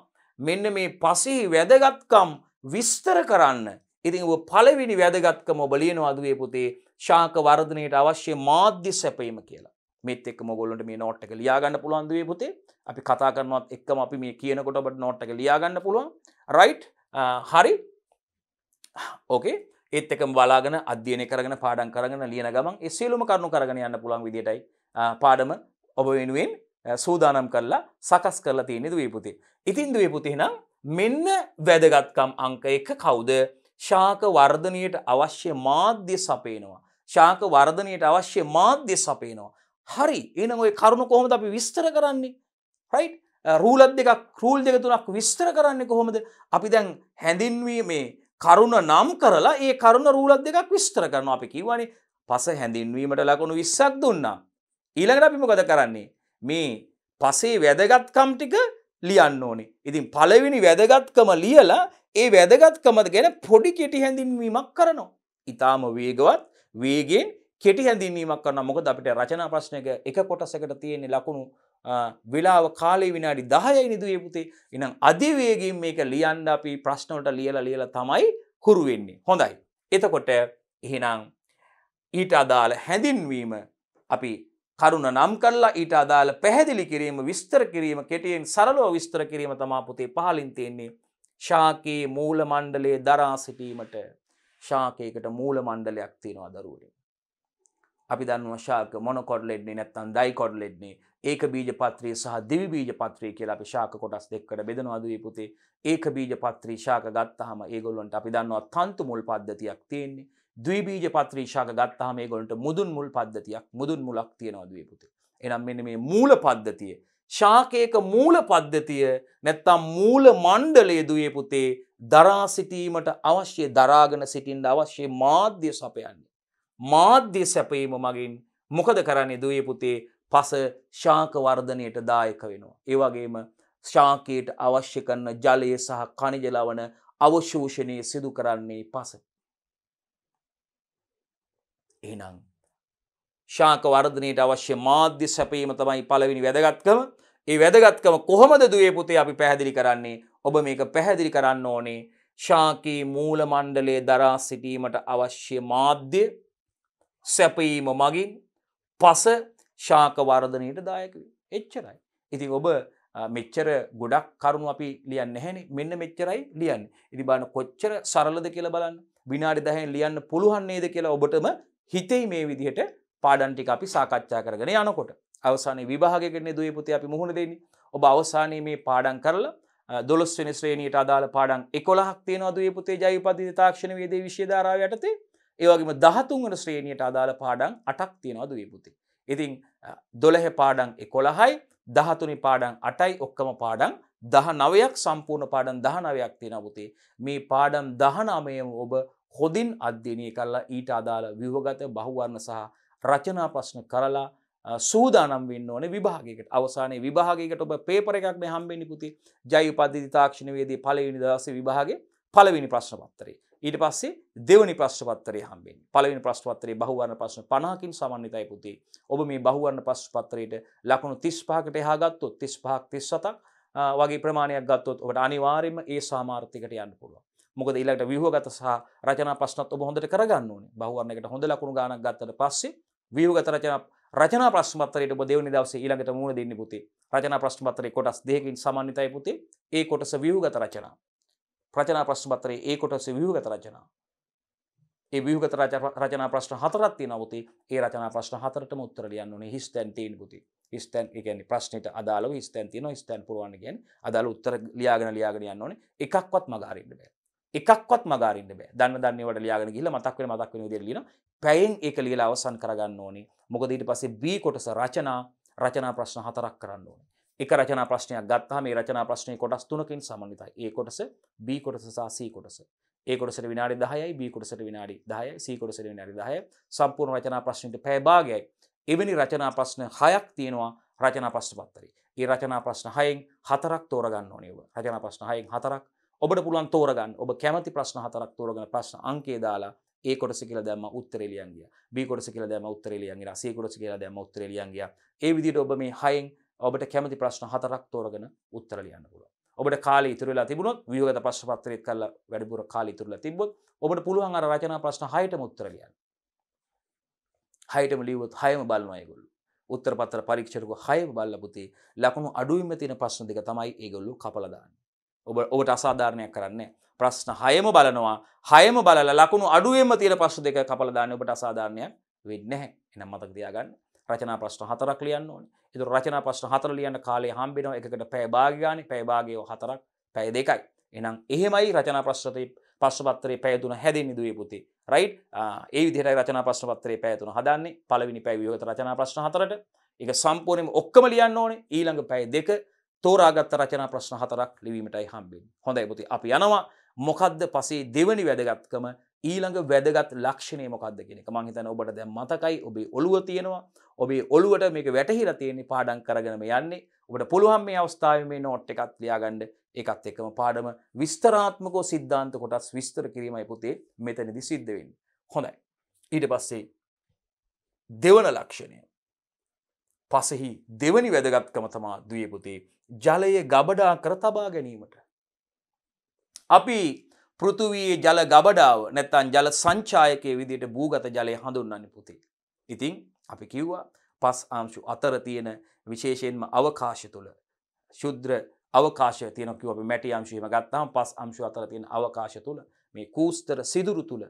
මෙන්න මේ පසේ වැදගත්කම් විස්තර කරන්න ඉතිං පලවිනි වැදගත්කම බලියනවාදේ පුතේ ශාක වර්ධනයට අවශ්‍ය මාධ්‍ය සැපීම කියලා මෙත් එක් මොගොලට මේ නෝට්ටක ලියාගන්න පුළුවන්දේ පුතේ අපි කතා කරනවත් එක්කම අපි මේ කියනකොට බට නෝට්ටක ලියාගන්න පුළුවන් රයිට් හරි ඕකේ ඒත් එකම බලාගෙන අධ්‍යයනය කරගෙන පාඩන් කරගෙන ලියන ගමන් එසියලුම කරුණු කරගෙන යන්න පුළුවන් විදිටයි පාඩම ඔබ වෙනුවෙන් සූදානම් කරලා සකස් කරලා තියෙනෙ දවේපුති. ඉතින් දවේපුතිනම් මෙන්න වැදගත්කම් අංක එක කවුද ශාක වර්ධනයට අවශ්‍ය මාධ්‍ය සපේනවා. ශාක වර්ධනයට අවශ්‍ය මාධ්‍ය සපේනවා. හරි එනම් ඔය කරුණු කොහොමද අපි විස්තර කරන්නේ. රයි් රූලත් දෙක කරූල් දෙක තුනක් විස්තර කරන්නේ කොහොමද අපි දැන් හැඳින්වීමේ කරුණ නම් කරලා ඒ කරුණ රූලත් දෙකක් විස්තර කරනවා අපි කිවනේ පස හැඳින්වීමට ලකුණු විස්සක් දුන්නා. ඊළඟට අපි මොකද කරන්නේ මේ පසේ වැදගත්කම් ටික ලියන්න ඕනි. ඉතින් පළවෙනි වැදගත්කම ලියලා ඒ වැදගත්කමද ගැන පොඩි කෙටි හැඳින්වීමක් කරනවා. ඉතාම වේගවත් වේගෙන් කෙටි හැඳින්වීමක් කරන මොකද අපිට රචනා ප්‍රශ්නයක එක කොටසකට තියෙන්නේ ලකුණු වෙලාව කාලේ විනාඩි 10යි නිදුවේ පුතේ. එහෙනම් අධිවේගයෙන් මේක ලියන්න අපි ප්‍රශ්න වලට ලියලා ලියලා තමයි හුරු වෙන්නේ. හොඳයි. එතකොට එහෙනම් ඊට අදාළ හැඳින්වීම අපි කරුණ නම් කල්ලා ඊට අදාළ පැහැදිලි කිරීම විස්තර කිරීම කෙටියෙන් සරලෝ විස්තර කිරීම තමා පුතේ පහලින් තියෙන්නේ ශාකයේ මූල මණ්ඩලයේ දරා සිටීමට ශාකයකට මූල මණ්ඩලයක් තියෙනවා දරුවට. අපි දන්නවා ශාක මොනකොඩ්ලෙඩ්නේ නැත්තම් ඩයිකොඩ්ලෙඩ්නේ ඒක බීජ පත්‍රය සහ දිවි බීජ පත්‍රය කියලා අපි ශාක කොටස් දෙකකට බෙදනවා දුවේ පුතේ. ඒක බීජ පත්‍රී ශාක ගත්තාම ඒගොල්ලන්ට අපි දන්නවා තන්තු මුල් පද්ධතියක් තියෙන්නේ. දවීබීජ පත්‍ර ශාක ගත්තාහම ගොලට මුදුන් මුල් පද්ධතියක් මුදුන් මුලක් තියෙනවාදේ පුති. එනම් මෙන මේ මූල පද්ධතිය. ශාකයක මූල පද්ධතිය නැත්තම් මූල මණ්ඩලේ දයේ පුතේ දරා සිටීමට අවශ්‍ය දරාගෙන සිටින්ට අවශ්‍ය මාධ්‍ය සපයන්නේ. මාධ්‍ය සැපීම මගින් මොකද කරන්නේ දයේ පුතේ පස ශාකවර්ධනයට දායක වෙනවා. ඒවගේම ශාකයට අවශ්‍ය කරන ජලය සහ කනිජලවන අවශෝෂණය සිදු කරන්නේ පස. එහෙනම් ශාක වර්ධනයට අවශ්‍ය මාධ්‍ය සැපීම තමයි පළවෙනි වැදගත්කම. ඒ වැදගත්කම කොහොමද දුවේ පුතේ අපි පැහැදිලි කරන්නේ? ඔබ මේක පැහැදිලි කරන්න ඕනේ. ශාකී මූල මණ්ඩලයේ දරා සිටීමට අවශ්‍ය මාධ්‍ය සැපීම මගින් පස ශාක වර්ධනයට දායක වේ. එච්චරයි. ඉතින් ඔබ මෙච්චර ගොඩක් කරුණු අපි ලියන්න හැනි මෙන්න මෙච්චරයි ලියන්න ඉදි බාන කොච්චර සරලද කියලා බලන්න විනාඩි දහෙන් ලියන්න පුළුවන් නේද කියලා ඔබටම හිතෙයි මේ විදිහට පාඩන්ටික අපි සාකච්ඡා කරගෙන යනකොට අවසානය විභාගකරන දුව පුති අපි මුහුණ දෙන්න ඔබ අවසානයේ මේ පාඩන් කරලා දොළොස් වෙන ශ්‍රේණීට අදාළ පාඩන් එකොළහක් තියෙනවා දුව පුතේ ජයපති තාක්ෂණ වේදේ විශ්වධාරාව යටතේ ඒවගේම දහතුන්වන ශ්‍රේණියට අදාළ පාඩන් අටක් තියෙනවා දුව පුති. ඉතින් දොළහ පාඩන් එකොළහයි දහතුනි පාඩන් අටයි ඔක්කම පාඩන් දහ නවයක් සම්පූර්ණ පාඩන් දහනවයක් තියෙන පුතේ මේ පාඩම් දහනමයම ඔබ හොඳින් අධ්‍යනය කරලා ඊට අදාළ විවගත බහුවරණ සහ රචනා ප්‍රශ්න කරලා සූදානම් වෙන්න ඕන විභාගකට අවසානයේ විභාගකට ඔබ පේපර එකක්න හම්බෙනිකුති ජයි පද්ධති තාක්ෂණවේදී පලවිනි දවස විභාගේ පලවෙනි ප්‍රශ්නපත්තරේ. ඊට පස්සේ දෙවනි ප්‍රශ්පත්තරය හම්බෙන් පලවෙනි ප්‍රශ්පත්තරේ බහුවරණ ප්‍රශ්න පනාකින් සමන්විතයි පුතේ ඔබ මේ බහුවරණ ප්‍රශ්පත්තරයට ලකුණු තිස්පාකට හාගත්තොත් තිස්පාක් තිස් සතක් වගේ ප්‍රමාණයක් ගත්තොත් ඔට අනිවාරෙන්ම ඒ සාමාර්ථකට යන්න පුළුවන්. මොක ඉලට විහෝගත සහ රචන පස්නත් ඔබ හොඳට කරගන්න ඕනේ බහුවරන්නකට හොඳ ලකුණු ගානක් ගත්තට පස්සේ වියෝගත රචන රචන ප්‍රශ්මතරයට ඔබ දෙවනි දවසේ ඊළඟට මුණ දෙන්න පුතේ රචන ප්‍රශ්මතරේ කොටස් දෙකකින් සමන්විතයි පුතේ ඒ කොටස වියෝගත රචනා රචනා ප්‍රශ්මතරේ ඒ කොටස වියෝගත රචනා ඒ වියෝගත රචනා ප්‍රශ්න හතරක් තියෙනවා පුතේ ඒ රචනා ප්‍රශ්න හතරටම උත්තර ලියන්න ඕනේ හිස් තැන් තියෙන පුතේ ස්තැන් එකන ප්‍රශ්නයට අදාලව ස්තැන් තියන ස්තැන් පුරුවන් ගැන් අදාළ උත්තර ලියාගෙන ලියාගෙන යන්න ඕනේ එකක්වත් මගහරින්න බෑ එකක්වත් මගරින්න බෑ දන්න දන්නවට ලියාගෙන ගිල මතක්වෙන මතක්වෙන විදිරලින පැයින් එක ලියලා අවසන් කරගන්න ඕනි මොකද ඊට පස්සේ බී කොටස රචනා රචනා ප්‍රශ්න හතරක් කරන්න ඕන එක රචනා ප්‍රශ්නයක් ගත්තා මේ රචනා ප්‍රශ්නය කොටස් තුනකින් සමන්විතයි ඒ කොටස බී කොටස සහ සී කොටස ඒ කොටසට විනාඩි 10යි බී කොටසට විනාඩි 10යි සී කොටසට විනාඩි 10යි සම්පූර්ණ රචනා ප්‍රශ්නෙට පැය භාගයයි එවැනි රචනා ප්‍රශ්න හයක් තියෙනවා රචනා ප්‍රශ්න පත්තරේ ඒ රචනා ප්‍රශ්න හයෙන් හතරක් තෝරගන්න ඕනේ ඔබ රචනා ප්‍රශ්න හයෙන් හතරක් ඔබට පුළුවන් තෝරගන්න ඔබ කැමති ප්‍රශ්න හතරක් තෝරගෙන ප්‍රශ්න අංකේ දාලා ඒ කොටස කියලා දැම්ම උත්තරේලියන් ගියා. B කොටස කියලා දැම්ම උත්තරේලියන් ගියා. C කොටස කියලා දැම්ම උත්තරේලියන් ගියා. ඒ විදිහට ඔබ මේ හයෙන් ඔබට කැමති ප්‍රශ්න හතරක් තෝරගෙන උත්තර ලියන්න පුළුවන්. ඔබට කාලේ ඉතුරු වෙලා තිබුණොත් ව්‍යුහගත ප්‍රශ්න පත්‍රයත් කරලා වැඩිපුර කාලේ ඉතුරු වෙලා තිබ්බොත් ඔබට පුළුවන් අර රචනා ප්‍රශ්න 6ටම උත්තර ලියන්න. 6ටම ලියුවොත් 6ම බලනවා ඒගොල්ලෝ. උත්තර පත්‍ර පරීක්ෂකව 6ම බලලා පුතේ ලකුණු අඩුයින්ම තියෙන ප්‍රශ්න දෙක තමයි ඒගොල්ලෝ කපලා දාන්නේ. ඔබ ඔබට අසාධාරණයක් කරන්නේ ප්‍රශ්න හයම බලනවා හයම බලල ලකුණු අඩුවෙන්ම තියෙන ප්‍රශ්න දෙක කපල දාන්න ඔබට අසාධාරණයක් වෙන්නේ නැහැ එහෙනම් මතක තියාගන්න රචනා ප්‍රශ්න හතරක් ලියන්න ඕනේ ඒතර රචනා ප්‍රශ්න හතර ලියන්න කාලය හම්බෙනවා එකකට පැය භාගය ගානේ පැය භාගය හතරක් පැය දෙකයි එහෙනම් එහෙමයි රචනා ප්‍රශ්නතේ පශ්පත්තරේ පැයතුන හැදෙන් නිදුවේ පුතේ රයි් ඒ විදිර රචනා ප්‍රශ්නපත්තරේ පැයතුන හදන්නේ පලවිනි පැවියෝගත රචනා ප්‍රශ්න හතරට එක සම්පූර්ණයම ඔක්කම ලියන්න ඕනේ ඊළඟ පැය දෙක තෝරාගත්ත රචනා ප්‍රශ්න හතරක් ලිවීමටයි හම්බෙන් හොඳයි පුති අපි යනවා මොකක්ද පසේ දෙවනි වැදගත්කම ඊළඟ වැදගත් ලක්ෂණය මොකක්ද කියෙනෙක මංහිතන ඔබට දැ මතකයි ඔබේ ඔළුව තියෙනවා ඔබේ ඔළුවට මේක වැටහිර තියෙන්නේ පාඩන් කරගනම යන්නේ ඔබට පුළුවන් මේ අවස්ථාව මේ නෝට් එකත් ලියාගණ්ඩ එකත් එකම පාඩම විස්තරාත්මකෝ සිද්ධාන්ත කොටස් විස්තර කිරීමයි පුතේ මෙතනදි සිද්ධවෙන් හොඳයි ඊට පස්සේ දෙවන ලක්ෂණය පසෙහි දෙවනි වැදගත්කම තමා දවපුතේ ජලය ගබඩා කර තබා ගැනීමට. අපි පෘතුවයේ ජල ගබඩාව නැත්තන් ජල සංචායකය විදිට භූගත ජලය හඳුන්නන්න පුතේ. ඉතිං අපි කිව්වා පස් ආංශු අතර තියෙන විශේෂයෙන්ම අවකාශ තුළ ශුද්‍ර අවකාශ තියන කිව අපි මැටි අංශුවම ගත්තාම් පස් අංශු අතර තියෙන අවකාශ තුළ මේ කූස්තර සිදුරු තුළ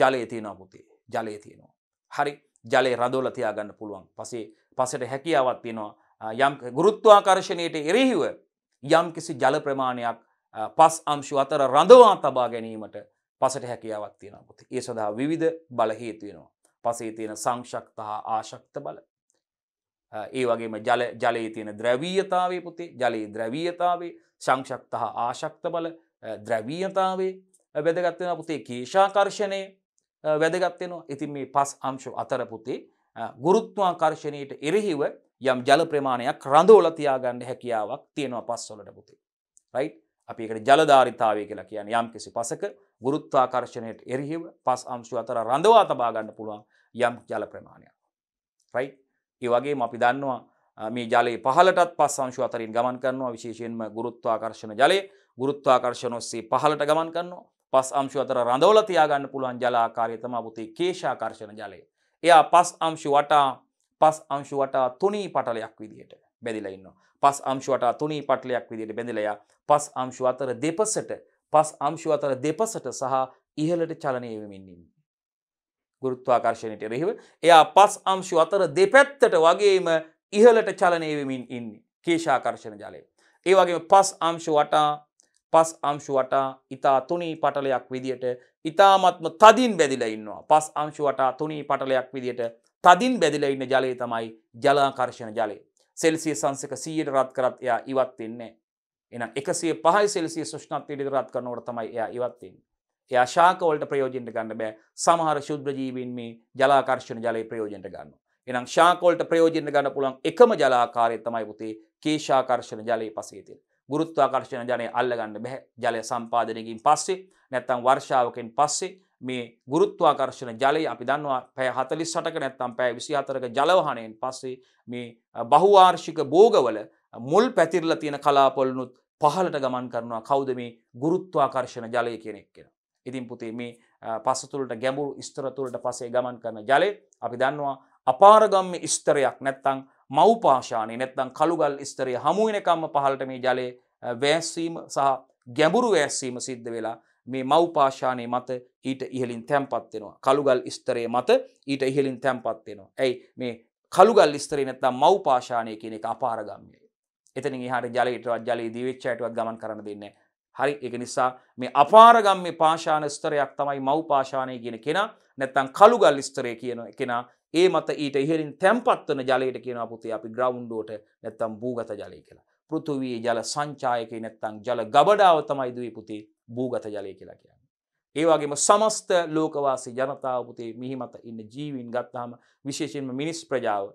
ජලය තියෙනවා පුතේ ජලය තියෙනවා. හරි ජලය රදෝල තියාගන්න පුළුවන් පසේ පසට හැකියාවත් තියෙනවා යම් ගුරුත්වාකර්ශණයට එරෙහිව යම් කිසි ජල ප්‍රමාණයක් පස් අම්ශු අතර රඳවා තබා ගැනීමට පසට හැකියාවක් තියෙන පුති ඒ සඳහා විධ බල හේතුවෙනවා පසේ තියෙන සංශක්ත හා ආශක්ත බල ඒ වගේම ජල ජලයේ තියෙන ද්‍රවීයතාවේ පුතේ ජලයේ ද්‍රවීයතාවේ සංශක්ත හා ආශක්ත බල ද්‍රවීයතාවේ වැදගත්වෙන පුතේ කේශාකර්ශණය වැදගත්වෙනවා ඉතින් මේ පස් අංශු අතර පුතේ ගුරුත්වාකර්ශණයට එරෙහිව යම් ජල ප්‍රමාණයක් රඳෝල තියාගන්න හැකියාවක් තියෙනවා පස්වලට පුතේ. රයි් අපි එකට ජලධාරිතාවය කියලා කියන යම් කිසි පසක ගුරුත්වාකර්ශණයට එරහිව පස් අංශු අතර රඳවා තබාගන්න පුළුවන් යම් ජල ප්‍රමාණයක්. රයි් ඒවගේ අපි දන්නවා මේ ජලයේ පහලටත් පස් අංශු අතරින් ගමන් කරනවා විශේෂයෙන්ම ගුරුත්වාකර්ශණ ජලය ගුරුත්වාකර්ශණ ඔස්සේ පහලට ගමන් කරනවා පස් අම්ශු අතර රඳවල තියාගන්න පුළුවන් ජලාකාරය තම පුතේ කේශාකර්ශණ ජලය. එයා පස් අම්ශු වටා පස් අම්ශු වටා තුනී පටලයක් විදිහට බැඳිලා ඉන්නවා. පස් අම්ශු වටා තුනී පටලයක් විදිහට බැඳිලා පස් අම්ශු අතර දෙපසට පස් අම්ශු අතර දෙපසට සහ ඉහළට චලනය වෙමින් ඉන්නේ. ගුරුත්වාකර්ශණයට එරෙහිව එයා පස් අම්ශු අතර දෙපැත්තට වගේම ඉහළට චලනය වෙමින් ඉන්නේ. කේශාකර්ශණ ජලය. ඒ වගේම පස් අම්ශු වටා පස් අංශුවටා ඉතා තුනී පටලයක් විදියට ඉතාමත්ම තදින් බැදිල ඉන්නවා. පස් අංශුවටා තුනී පටලයක් විදියට තදින් බැදිල ඉන්න ජලය තමයි ජලාකර්ශණ ජලය. සෙල්සිය සංසක සීයට රත් කරත් එයා ඉවත්වෙන්නේ. එන එකසේ පහයි සෙල්සිය සුෂ්නත්තියට රත් කරනවට තමයි එයා ඉවත්වෙන්නේ. එයා ශාකවලට ප්‍රයෝජෙන්ට ගන්න බෑ සමහර ශුද්‍රජීවින් මේ ජලාකර්ශණ ජලය ප්‍රයෝජෙන්ට ගන්න. එනම් ශාකෝල්ට ප්‍රයෝජෙන්ට ගන්න පුළන් එකම ජලාකාරය තමයි පුතේ කේශාකර්ශණ ජලය පසේතිල්. ගුරුත්වාකර්ශණ ජනය අල්ලගන්න බැහැ ජලය සම්පාදනයකින් පස්සේ නැත්තම් වර්ෂාවකෙන් පස්සේ මේ ගුරුත්වාකර්ශණ ජලය අපි දන්නවා පැය හතලි සටක නැත්තම් පැය විසි අතරක ජලවහනයෙන් පස්සේ මේ බහුවාර්ෂික බෝගවල මුල් පැතිරල තියෙන කලාපොල්නුත් පහලට ගමන් කරනවා කෞද මේ ගුරුත්වාකර්ශණ ජලය කෙනෙක් කෙන. ඉතින් පුතේ මේ පසතුළට ගැඹුරු ස්තරතුළට පසේ ගමන් කරන ජලය අපි දන්නවා අපාරගම්ම ස්තරයක් නැත්තං මව්පාශානය නැත්නම් කළුගල් ස්තරය හමුවෙනකම්ම පහලට මේ ජලය වෑස්වීම සහ ගැඹුරු වෑස්වීම සිද්ධ වෙලා මේ මව්පාශානය මත ඊට ඉහලින් තැම්පත්වෙනවා කළුගල් ස්තරය මත ඊට ඉහලින් තැම්පත්වෙනවා ඇයි මේ කළුගල් ස්තරය නැත්තම් මව්පාශානය කියන එක අපාරගම්ය එතන හට ජලටවත් ජලයේ දීවෙච්චායටවත් ගමන් කරන දෙන්නේ හරි එක නිසා මේ අපාරගම්ම පාශාන ස්තරයක් තමයි මව්පාශානය කියන කෙනා නැත්තම් කළුගල් ස්තරය කියන කෙනා ඒ මත ඊට ඉහරින් තැම්පත්වන ජලයට කියන පුතේ අපි ග්‍රවුන්්ඩෝට නැත්තම් භූගත ජලය කියලා. පෘතුවයේ ජල සංචායක නැත්තං ජල ගබඩාව තමයි දුවේ පුතේ භූගත ජලය කියලා කියන්න. ඒවාගේම සමස්ත ලෝකවාසි ජනතාවපුතේ මිහිමත ඉන්න ජීවින් ගත්තාම විශේෂෙන්ම මිනිස් ප්‍රජාව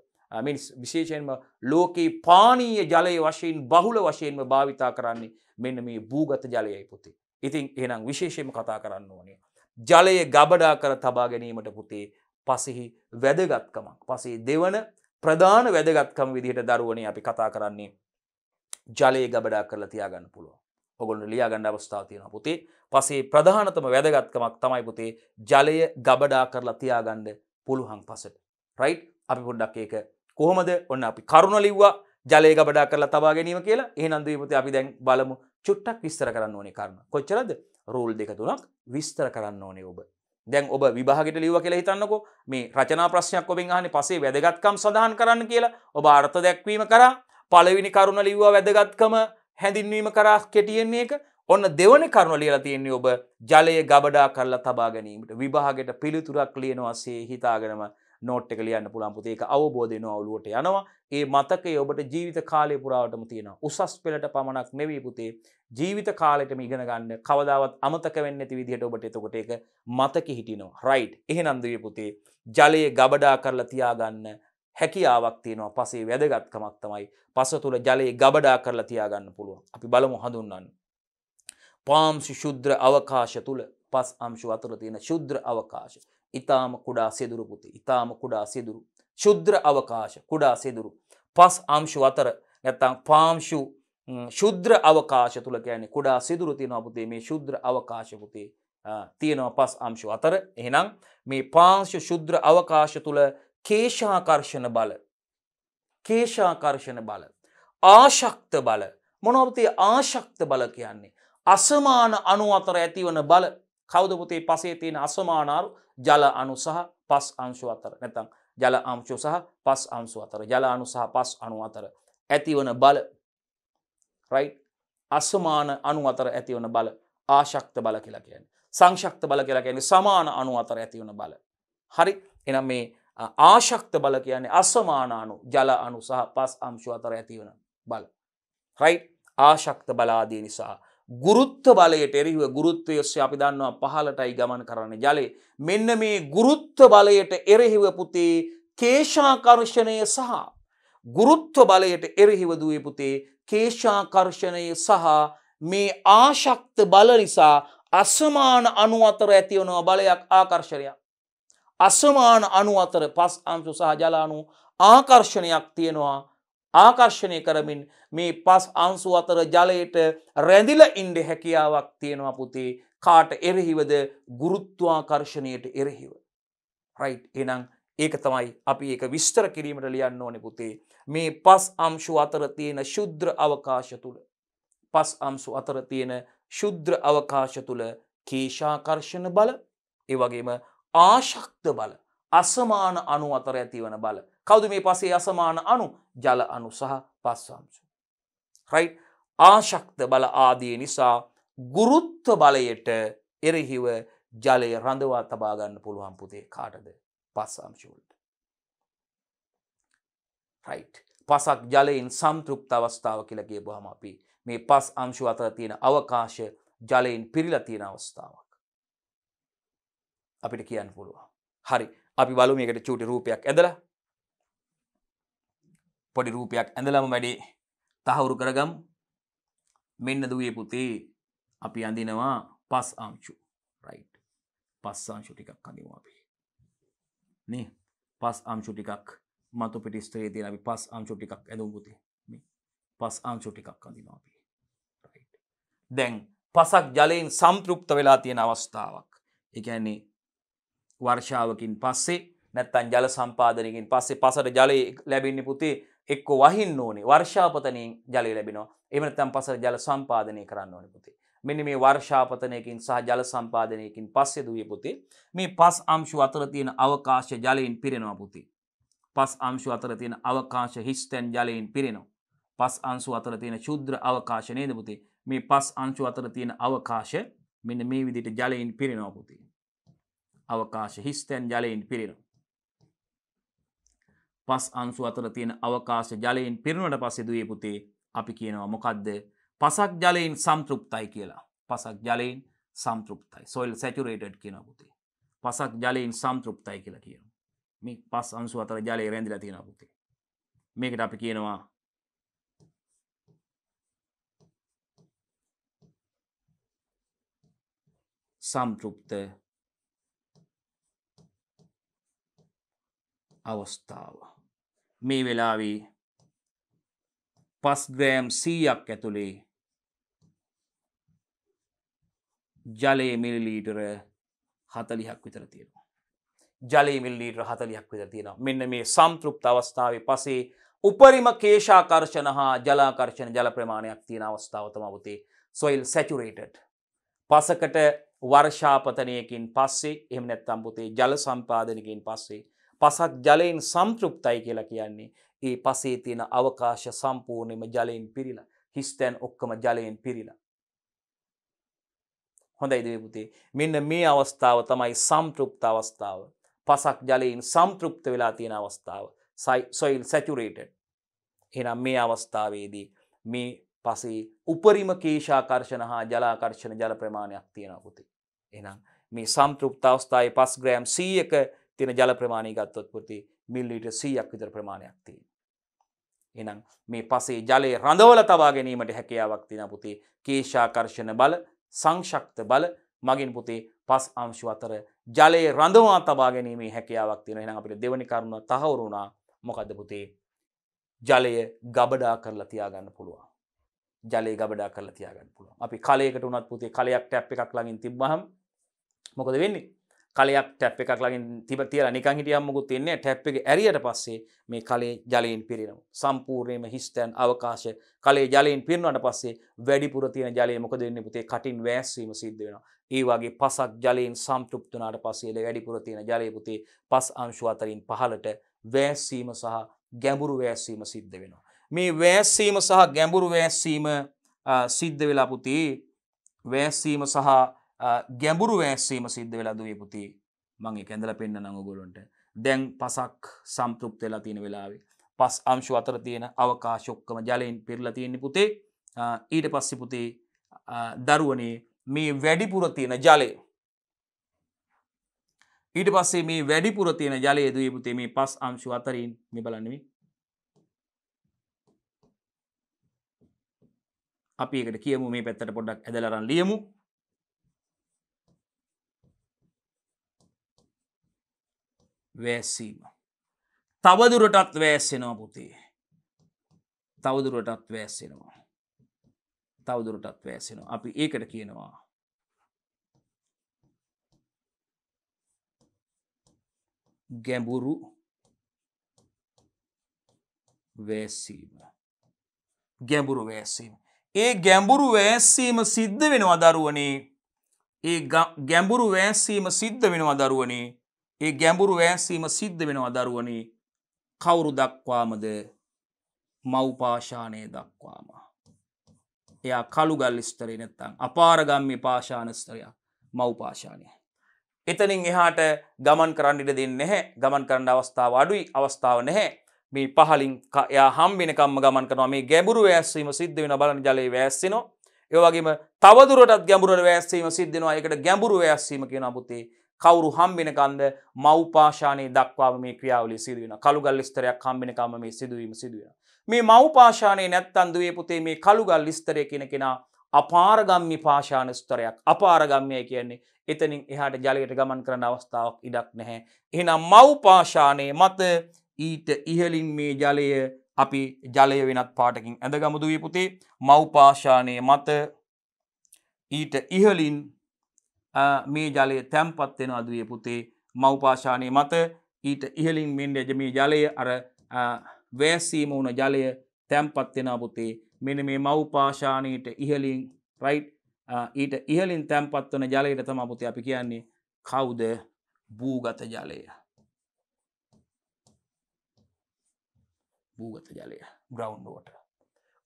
මිනිස් විශේෂයෙන්ම ලෝකයේ පානීය ජලය වශයෙන් බහුල වශයෙන්ම භාවිතා කරන්නේ මෙන්න මේ භූගත ජලයයි පුතේ. ඉතින් එනම් විශේෂයම කතා කරන්න ඕනේ. ජලය ගබඩා කර තබා ගැනීමට පුතේ පසෙහි වැදගත්කමක්. පසේ දෙවන ප්‍රධාන වැදගත්කම් විදිහට දරුවනේ අපි කතා කරන්නේ ජලයේ ගබඩා කරලා තියාගන්න පුළුවන්. ඔගොල්ලො ලියාගන්න අවස්ථාව තියෙන පුතේ. පසේ ප්‍රධානතම වැදගත්කමක් තමයි පුතේ ජලය ගබඩා කරලා තියාගන්න පුළුවන් පසට. රයිට් අපි පොඩ්ඩක් ඒක කොහොමද ඔන්න අපි කරුණ ලිව්වා ජලය ගබඩා කරලා තබා ගැනීම කියලා එහෙනම් දීපති අපි දැන් බලමු චුට්ටක් විස්තර කරන්න ඕනේ කරුණ. කොච්චරද? රූල් දෙක තුනක් විස්තර කරන්න ඕනේ ඔබ. දැන් ඔබ විභාගට ලිව කියලා හිතන්නකෝ මේ රචනා ප්‍රශ්නයක් ඔබෙන් අහන්නේ පසේ වැදගත්කම් සඳහන් කරන්න කියලා ඔබ අර්ථ දැක්වීම කරා පළවෙනි කරුණ ලිව්වා වැදගත්කම හැඳින්වීම කරා කෙටියෙන්නේ එක ඔන්න දෙවන කරුණ ලියලා තියෙන්නේ ඔබ ජලය ගබඩා කරලා තබා ගැනීමට විභාගයට පිළිතුරක් ලියනවා සේ හිතාගෙනම නෝට් එක ලියන්න පුළුවන් පුතේ ඒක අවබෝධ වෙනවා ඔළුවට යනවා. ඒ මතකය ඔබට ජීවිත කාලය පුරාවටම තියෙනවා. උසස් පෙළට පමණක් නෙවෙයි පුතේ ජීවිත කාලෙටම ඉගෙන ගන්න කවදාවත් අමතක වෙන්නේ නැති විදිහට ඔබට එතකොට ඒක මතකෙ හිටිනවා. රයිට්. එහෙනම් දුවේ පුතේ ජලය ගබඩා කරලා තියාගන්න හැකියාවක් තියෙනවා පසේ වැදගත්කමක් තමයි පස තුළ ජලයේ ගබඩා කරලා තියාගන්න පුළුවන්. අපි බලමු හඳුන්වන්න. පාම්සි ශුද්‍ර අවකාශ තුළ පස් අංශු අතුර තියෙන ශුද්‍ර අවකාශ. ඉතාම කුඩා සිදුරු පුති ඉතාම කුඩා සිදුරු ශුද්‍ර අවකාශ කුඩා සිදුරු පස් අංශු අතර නැත්තං පාංශු ශුද්‍ර අවකාශ තුළ කියන්නේ කුඩා සිදුරු තියෙනවා පුතේ මේ ශුද්‍ර අවකාශ පුතේ තියෙනවා පස් අංශු අතර එහෙනම් මේ පාංශු ශුද්‍ර අවකාශ තුළ කේශාකර්ෂණ බල කේශාකර්ෂණ බල ආශක්ත බල මොනවතේ ආශක්ත බල කියන්නේ අසමාන අනු අතර ඇතිවන බල කෞදපුතේ පසේ තියෙන අස්වමානාරු ජල අනු සහ පස් අංශු අතර නැතං ජල අංශු සහ පස් අංශු අතර ජල අනු සහ පස් අනු අතර ඇතිවන බල රයි අස්වමාන අනු අතර ඇතිවන බල ආශක්ත බල කියලා කියන්නේ සංශක්ත බල කියලා කියන්නේ සමාන අනු අතර ඇතිවන බල හරි එනම් මේ ආශක්ත බල කියන්නේ අස්වමාන අනු ජල අනු සහ පස් අංශු අතර ඇතිවන බල රයි ආශක්ත බලාදී නිසා ගුරුත්ත බලයට එරහිව ගුරුත්වය ඔස්සේ අපි දන්නවා පහලටයි ගමන් කරන්න ජලය මෙන්න මේ ගුරුත්ත බලයට එරෙහිව පුතේ කේශාකර්ෂණය සහ ගුරුත්ව බලයට එරහිව දුවේ පුතේ කේශාකර්ෂණය සහ මේ ආශක්ත බල නිසා අසමාන අනු අතර ඇතිවනවා බලයක් ආකර්ශණයක්. අසමාන අනු අතර පස් අංශු සහ ජලානු ආකර්ෂණයක් තියෙනවා ආකර්ශණය කරමින් මේ පස් අංසු අතර ජලයට රැඳිල ඉන්ඩ හැකියාවක් තියෙනවා පුතේ කාට එරෙහිවද ගුරුත්වාකර්ශණයට එරෙහිව. රයි් එනම් ඒක තමයි අපි ඒක විස්තර කිරීමට ලියන්න ඕනෙ පුතේ මේ පස් අම්ශු අතර තියෙන ශුද්‍ර අවකාශ තුළ. පස් අම්සු අතර තියෙන ශුද්‍ර අවකාශ තුළ කේෂාකර්ෂණ බල ඒවගේම ආශක්ත බල අසමාන අනු අතර ඇතිවන බල කවුද මේ පසේ අසමාන අනු ජල අනු සහ පස්වම්සු. රයි් ආශක්ත බල ආදිය නිසා ගුරුත්ව බලයට එරෙහිව ජලය රඳවා තබාගන්න පුළුවන් පුතේ කාටද පස්සාංශවලට. රයි් පසක් ජලයෙන් සම්තෘප්ත අවස්ථාව කියලා කියබහම අපි මේ පස් අංශු අතර තියෙන අවකාශ ජලයෙන් පිරිල තියෙන අවස්ථාවක්. අපිට කියන්න පුළුවන්. හරි අපි බලු මේකට චූටි රූපයක් ඇදලා පොඩි රූපයක් ඇඳලම වැඩේ තහවුරු කරගම් මෙන්න දුවේ පුතේ අපි අඳිනවා පස් ආංචු රයි් පස් ආංශු ටිකක් අඳිමු අපි නේ පස් ආංචු ටිකක් මතු පිටි ස්ත්‍රේ තියෙන අපි පස් ආංචු ටිකක් ඇඳුම් පුතේ මේ පස් ආංචු ටිකක් අඳිනවා අපි දැන් පසක් ජලයෙන් සම්පෘප්ත වෙලා තියෙන අවස්ථාවක් එකන්නේ වර්ෂාවකින් පස්සේ නැත්තන් ජල සම්පාදනයකින් පස්සේ පසට ජලය ලැබින්නේ පුතේ එක්ක වහින්න ඕනේ වර්ෂාපතනයෙන් ජලය ලැබෙනවා එමනත්තම් පසර ජල සම්පාදනය කරන්න ඕන පුතේ මෙනි මේ වර්ෂාපතනයකින් සහ ජල සම්පාදනයකින් පස්සෙ දුවේ පුතේ මේ පස් අංශු අතර තියෙන අවකාශ ජලයෙන් පිරෙනවා පුතේ පස් අංශු අතර තියෙන අවකාශ හිස්තැන් ජලයෙන් පිරෙනවා පස් අංශු අතර තියෙන ශුද්‍ර අවකාශ නේද පුතේ මේ පස් අංශු අතර තියෙන අවකාශ මෙන්න මේ විදිහට ජලයෙන් පිරෙනවා පුතේ අවකාශ හිස්තැන් ජලයෙන් පිරෙනවා පස් අන්සු අතර තියෙන අවකාශ ජලයෙන් පිරුණට පසෙදුවේ පුතේ අපි කියනවා මොකක්ද පසක් ජලයෙන් සම්තෘප්තයි කියලා පසක් ජලයෙන් සම්තෘප්තයි සොයිල් සැචුරේටඩ් කියන පුතේ පසක් ජලයෙන් සම්තෘප්තයි කියලා කියන මේ පස් අන්සු අතර ජලය රැඳිලා තියෙන පුතේ මේකට අපි කියනවා සම්තෘප්ත අවස්ථාව මේ වෙලාවේ පස් ග්‍රෑම් සීයක් ඇතුළේ ජලයේ මිලිලීටර හතලිහක් විතර තියෙනවා. ජලයේ මිල්ලීටර හතලිහක් විතර තියෙනවා මෙන්න මේ සම්තෘප්ත අවස්ථාව පසේ උපරිම කේෂාකර්ශණ හා ජලාකර්ශණ ජල ප්‍රමාණයක් තියෙන අවස්ථාවතම අවතේ සොයිල් සැචුරේටඩ්. පසකට වර්ෂාපතනයකින් පස්සේ එම නැත්තම්පුතේ ජල සම්පාදනකින් පස්සේ පසක් ජලයෙන් සම්තෘප්තයි කියලා කියන්නේ ඒ පසේ තියෙන අවකාශ සම්පූර්ණයම ජලයෙන් පිරිලා හිස්තැන් ඔක්කම ජලයෙන් පිරිලා. හොඳයි දේපුතේ මෙන්න මේ අවස්ථාව තමයි සම්තෘප්ත අවස්ථාව පසක් ජලයෙන් සම්තෘප්ත වෙලා තියෙන අවස්ථාව සොයිල් සැචුරේටඩ් එනම් මේ අවස්ථාවේදී මේ පසේ උපරිම කේෂාකර්ශණ හා ජලාකර්ශණ ජල ප්‍රමාණයක් තියෙන පුතේ. එනම් මේ සම්තෘප්ත අවස්ථාව පස් ග්‍රෑම් සීයක තියෙන ජල ප්‍රමාණය ගත්තොත් පුති මිල්ලීට සීයක් විතර ප්‍රමාණයක් තිය. එනම් මේ පසේ ජලයේ රඳවල තවා ගැනීමට හැකියාවක් තින පුතේ කේශාකර්ෂණ බල සංශක්ත බල මගින් පුතේ පස් අංශු අතර ජලයේ රඳවා තබා ගැනීමේ හැකියාවක් තියෙන එනම් අපිට දෙවනි කරුණ තහවුරුණා මොකද පුතේ ජලය ගබඩා කරලා තියාගන්න පුළුවන්. ජලය ගබඩා කරලා තියාගන්න පුළුවන්. අපි කලයකට උනත් පුතේ කලයක් ටැප් එකක් ළඟින් තිබ්බහම මොකද වෙන්නේ? කලයක් ටැප් එකක් ලගින් තිබ තියල නිකං හිටියම්මකුත් තින්නේ ටැප් එක ඇරියට පස්සේ මේ කලේ ජලයෙන් පිරෙනම සම්පූර්ණයම හිස්තැන් අවකාශය කලේ ජලයෙන් පිරනවට පස්සේ වැඩිපුර තියෙන ජලය මොකද වෙන්නේ පුතේ කටින් වෑස්වීම සිද්ධ වෙනවා ඒ වගේ පසක් ජලයෙන් සම්පෘප්ත වුණාට පස්සේ ඒ වැඩිපුර තියෙන ජලය පුතේ පස් අංශු අතරින් පහළට වෑස්වීම සහ ගැඹුරු වෑස්වීම සිද්ධ වෙනවා මේ වෑස්වීම සහ ගැඹුරු වෑස්වීම සිද්ධ වෙලා පුතේ වෑස්වීම සහ ගැඹුරු වැෑස්සීම සිද්ධ වෙලා දුවේ පුති මගේ කැඳල පෙන්න්න නඟගොලොන්ට දැන් පසක් සම්තෘප් වෙලා තියෙන වෙලාවේ පස් අංශු අතර තියෙන අවකාශොක්කම ජලයෙන් පිරල තියෙන්නේ පුතේ ඊට පස්සෙ පුතේ දරුවනේ මේ වැඩිපුර තියෙන ජලය ඊට පස්සේ මේ වැඩිපුර තියෙන ජලය දුවේ පුතේ මේ පස් අංශු අතරින් මේ බලන්නේ අපි එකට කියමු මේ පැත්තට පොඩ්ඩක් ඇදලරන් ලියමු වෑසීම. තවදුරටත් වෑස්සෙනවා පුතේ. තවදුරටත් වෑස්සෙනවා. තවදුරටත් වෑසෙනවා අපි ඒකට කියනවා. ගැඹුරු වෑසීම. ගැඹුරු වෑසීම. ඒ ගැඹුරු වෑස්සීම සිද්ධ වෙනවා දරුවනේ ඒ ගැඹුරු වෑස්සීම සිද්ධ වෙනවා දරුවනේ ඒ ගැඹුරු වෑන්සීම සිද්ධ වෙනවා දරුවනේ කවුරු දක්වාමද මව්පාශානය දක්වාම. එයා කළුගල් ස්තරේ නැත්තං අපාරගම්මි පාශානස්තරයා මව්පාශානය. එතනින් එහාට ගමන් කරන්න ඉඩ දෙන්න නැහැ ගමන් කරන්න අවස්ථාව අඩුයි අවස්ථාව නැහැ මේ පහලින් එයා හම්බිනකම්ම ගමන් කරනවා මේ ගැඹුරු වැස්සීම සිද්ධ වෙන බලන ජලයේ වැස්සෙනවා ඒවගේම තවදුරටත් ගැඹුරට වැස්සීම සිද්ධෙනවා එකට ගැඹුරු වැස්සීම කියන පුතේ කවරු හම්බෙනකන්ද මව්පාශානය දක්වාම මේ ක්‍රියාවලි සිදුවෙන කළුගල් ස්තරයක් හම්බෙනකම මේ සිදුවීම සිදුවෙන. මේ මව්පාශානය නැත්තන්දුවේ පුතේ මේ කළුගල් ස්තරය කෙන කෙනා අපාරගම්මි පාශාන ස්තරයක් අපාරගම්මය කියන්නේ එතනින් එහාට ජලයට ගමන් කරන අවස්ථාවක් ඉඩක් නැහැ. එහෙනම් මව්පාශානය මත ඊට ඉහලින් මේ ජලය අපි ජලය වෙනත් පාටකින් ඇඳ ගමුදුවේ පුතේ මව්පාශානය මත ඊට ඉහලින් මේ ජලය තැම්පත් වෙන අදුවේ පුතේ මවපාශානය මත ඊට ඉහලින් මෙන්ඩ ඇජ මේ ජලය අර වෑසීම වුණ ජලය තැම්පත් වෙන පුතේ මෙන මේ මවපාශානයට ඉහලින් රයිට් ඊට ඉහලින් තැම්පත් වන ජලයට තම පුතේ අපි කියන්නේ කවුද භූගත ජලය භූගත ජලය ග්‍රවන්් ෝට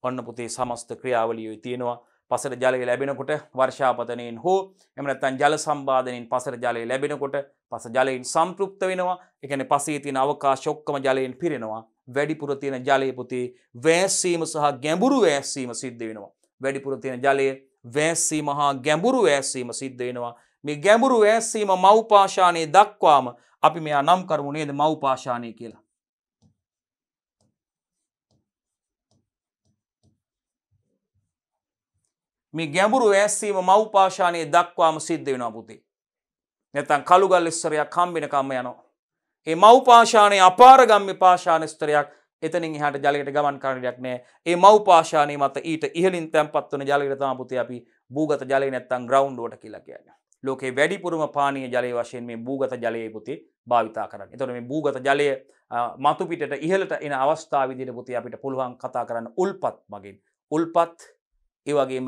ඔන්න පුතේ සමස්ත ක්‍රියාවලියෝ තියෙනවා පසර ජලය ලැබෙනකොට වර්ෂාපතනයෙන් හෝ එමනත්තන් ජල සම්බාධනින් පසර ජලය ලැබෙනකොට පස ජලයෙන් සම්පෘප්ත වෙනවා එකන පසේ තින අවකා ශොක්කම ජලයෙන් පිරෙනවා වැඩිපුර තියෙන ජලයපුති වෑස්සීම සහ ගැඹුරු වෑස්සීම සිද්ධ වෙනවා. වැඩිපුර තියෙන ජලය වෑස්සීම හා ගැඹුරු වෑස්සීම සිද්ධ වෙනවා. මේ ගැඹුරු වෑස්සීම මව්පාශානයේ දක්වාම අපි මෙයා නම් කරමු නේද මව්පාශානය කියලා. මේ ගැඹුරු ඈස්සීම මව්පාශානය දක්වාම සිද්ධ වෙන පුතේ. නැතන් කළුගල් ස්තරයක් කම්බිනකම්ම යනවා. ඒ මව්පාශානය අපාරගම්ම පාශාන ස්තරයක් එතනින් හට ජලයට ගමන් කරණයක් නෑ ඒ මව්පාශානය මත ඊට ඉහලින් තැන්පත්වන ජලගරතම පුති අපි භූගත ජලය නැත්තන් ග්‍රවන්්ඩෝට කියලා කියන්න. ලෝකේ වැඩිපුරම පානය ජලය වශයෙන් මේ භූගත ජලය පුති භාවිතා කරන්න. එතොට මේ භූගත ජලය මතුපිට ඉහලට එන අවස්ථාවිදිර පුති අපිට පුළුවන් කතා කරන්න උල්පත් මගින්. උල්පත් ඒවගේම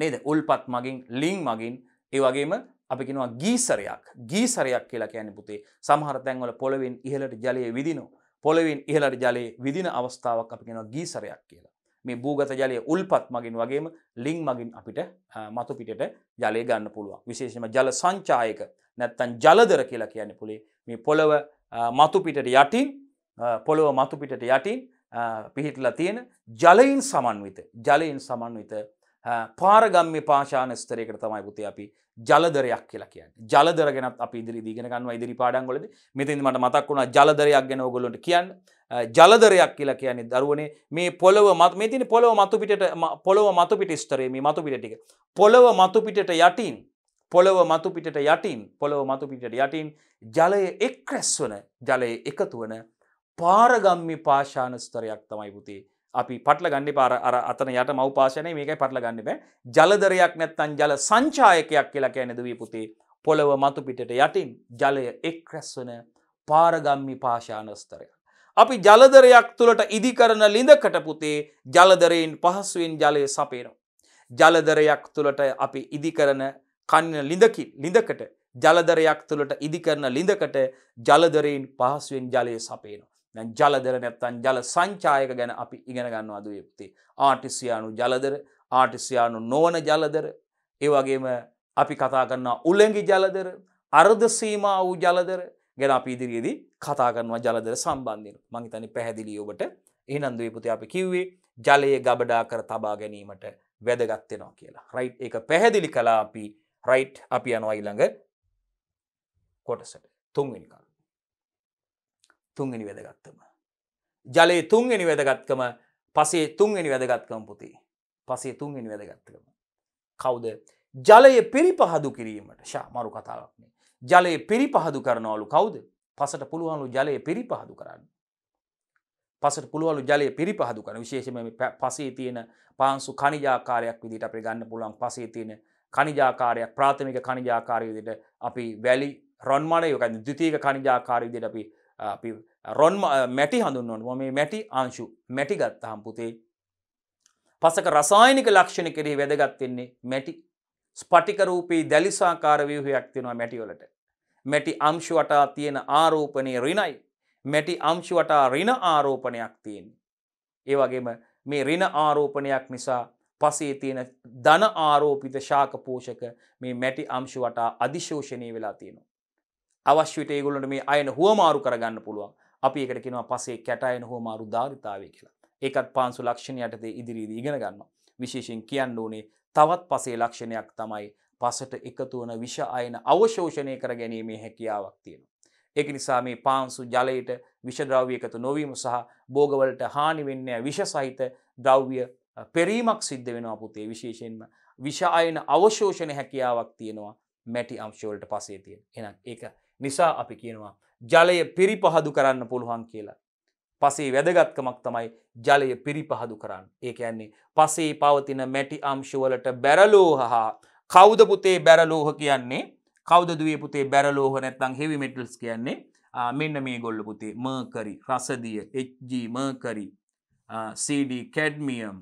නේද උල්පත් මගින් ලිං මගින් ඒ වගේම අපිකිෙනවා ගීසරයක් ගීසරයක් කියලා කියන පුතේ සමහර තැන්වල පොළවෙන් ඉහලට ජලය විදිනෝ පොළවෙන් ඉහලට ජලයේ විදින අවස්ථාවක් අපිෙනවා ගීසරයක් කියලා මේ භූගත ජලය උල්පත් මගින් වගේම ලිං මගින් අපිට මතුපිට ජලය ගන්න පුළුවන් විශේෂම ජල සංචායක නැත්තන් ජලදර කියලා කියන්න පුළේ මේ පොළොව මතුපිටට යටින් පොළොව මතුපිටට යටින් පිහිටලා තියෙන ජලයින් සමන්විත ජලයෙන් සමන්විත පාරගම්ම පාශාන ස්තරයකට තමයි පුතේ අපි ජලදරයක් කියලා කියන්න ජලදරගෙනත් අප ඉදිරි දීගෙන ගන්න ඉදිරි පාඩන්ගොලද මෙතින් මට මතක් වුණා ජලදරයක් ගැන ඔගොලොට කියන්න ජලදරයක් කියලා කියන්නේ දරුවනේ මේ පොළව මත් මේ තින පොළොව මතුපිට පොළොව මතුපිට ස්තරේ මේ මතුපිටටික පොළොව මතුපිටට යටින් පොළොව මතුපිටට යටින් පොළොව මතුපිටට යටින් ජලය එක් රැස් වන ජලය එකතු වන පාරගම්මි පාශාන ස්තරයක් තමයි පුතේ අපි පටල ගණඩි පාර අර අතන යට මවපාශනය මේකයි පටල ගන්න බෑ ජලදරයක් නැත්තන් ජල සංචායකයක් කියලා කෑනදවී පුතේ පොළව මතුපිටට යටින් ජලය එක් රැස්වන පාරගම්මි පාශානස්තරය. අපි ජලදරයක් තුළට ඉදිකරන ලිඳකට පුතේ ජලදරයෙන් පහසුවෙන් ජලය සපේනවා. ජලදරයක් තුළට අපි ඉදිකරන කන්න ලිඳකි ලිඳකට ජලදරයක් තුළට ඉදිකරන ලිඳකට ජලදරයෙන් පහසුවෙන් ජලය සපේනවා. ජලදර නැත්තන් ජල සංචායක ගැන අපි ඉගෙන ගන්න අද යුත්තේ ආටිසියානු ජලදර ආටිසියානු නොවන ජලදර ඒවගේම අපි කතා කරන්නා උළඟි ජලදර අර්ධ සීම වූ ජලදර ගැන අපි ඉදිරියේදී කතා කරනවා ජලදර සම්බන්ධයෙන් මංහිතනි පැහැදිලි ඔබට එහනන්දුව පුති අපි කිව්වේ ජලයේ ගබඩා කර තබා ගැනීමට වැදගත්වෙනවා කියලා රයිට් එක පැහැදිලි කලා අපි රයිට් අපි යනවා ඊළඟ කොටසට තුන්වෙනිකා තුන්ගනි වැදගත්තම. ජලයේ තුන්ගනි වැදගත්කම පසේ තුන්ගනි වැදගත්කම පුති පසේ තුන්ගනි වැදගත්තකම. කවුද ජලය පිරිපහදු කිරීමට ශා මරු කතාවක්නේ ජලය පිරිපහදු කරනවලු කවුද පසට පුළුවන්ලු ජලය පිරිපහදු කරන්න. පසට පුළුවලු ජලය පිරිපහදු කරන විශේෂම පසේ තියෙන පාන්සු කනිජාකාරයක් විදිට අපි ගන්න පුළුවන් පසේ තියෙන කනිජාකාරයක් ප්‍රාථමික කනිජාකාරය විදිට අපි වැලි රොන්මනයකද දුතික කනිජාකාරය විදිට අපි අපි රොන් මැටි හඳුන්වන්න ම මේ මැටි ආංශු මැටි ගත්තහම් පුතේ පසක රසායනික ලක්ෂණ කෙරෙහි වැදගත්වෙන්නේ මැටි ස්පටිකරූපී දැලිසාකාර ව්‍යහයක් තියෙනවා මැටිවලට මැටි අංශු වටා තියෙන ආරෝපනය රිනයි මැටි අංශු වටා රින ආරෝපනයක් තියෙන්නේ. ඒවගේම මේ රින ආරෝපනයක් නිසා පසේ තියෙන ධන ආරෝපිත ශාකපෝෂක මේ මැටි අංශු වටා අධිශෝෂණය වෙලා තියෙනවා. අවශ්‍යයට ඒගොලට මේ අයන හුවමාරු කරගන්න පුළුවන් අපි එකට කෙනවා පසේ කැටයන හෝමාරු ධාරිතාවය කියලා ඒකත් පාන්සු ලක්ෂණයටද ඉදිරිීද ඉගෙන ගන්න විශේෂෙන් කියන්න ඕනේ තවත් පසේ ලක්ෂණයක් තමයි පසට එකතු වන විෂ අයන අවශෝෂණය කර ගැනීමේ හැකියාවක් තියෙන. එක නිසා මේ පාන්සු ජලයට විෂද්‍රව්‍ය එකතු නොවීම සහ බෝගවලට හානිවෙන්නය විෂ සහිත ද්‍රව්‍ය පෙරීමක් සිද්ධ වෙන අපපුතේ විශේෂයෙන්ම විෂ අයන අවශෝෂණ හැකියාවක් තියෙනවා මැටි අංශෝලට පසේ තියෙන එනම් ඒ නිසා අපි කියනවා ජලය පිරිපහදු කරන්න පුළුවන් කියලා. පසේ වැදගත්කමක් තමයි ජලය පිරිපහදු කරන්න. ඒ ඇන්නේ පසේ පවතින මැටි අම්ශුවලට බැරලෝහ හා කෞද පුතේ බැරලෝහ කියන්නේ කෞද දුවේ පුතේ බැරලෝහ නැත්තං හෙවි මෙටල්ස් කියන්නේ මෙන්න මේ ගොල්ල පුතේ මර්කරි රසදිය එජ්ජී මර්කරි CD කැඩ්මියම්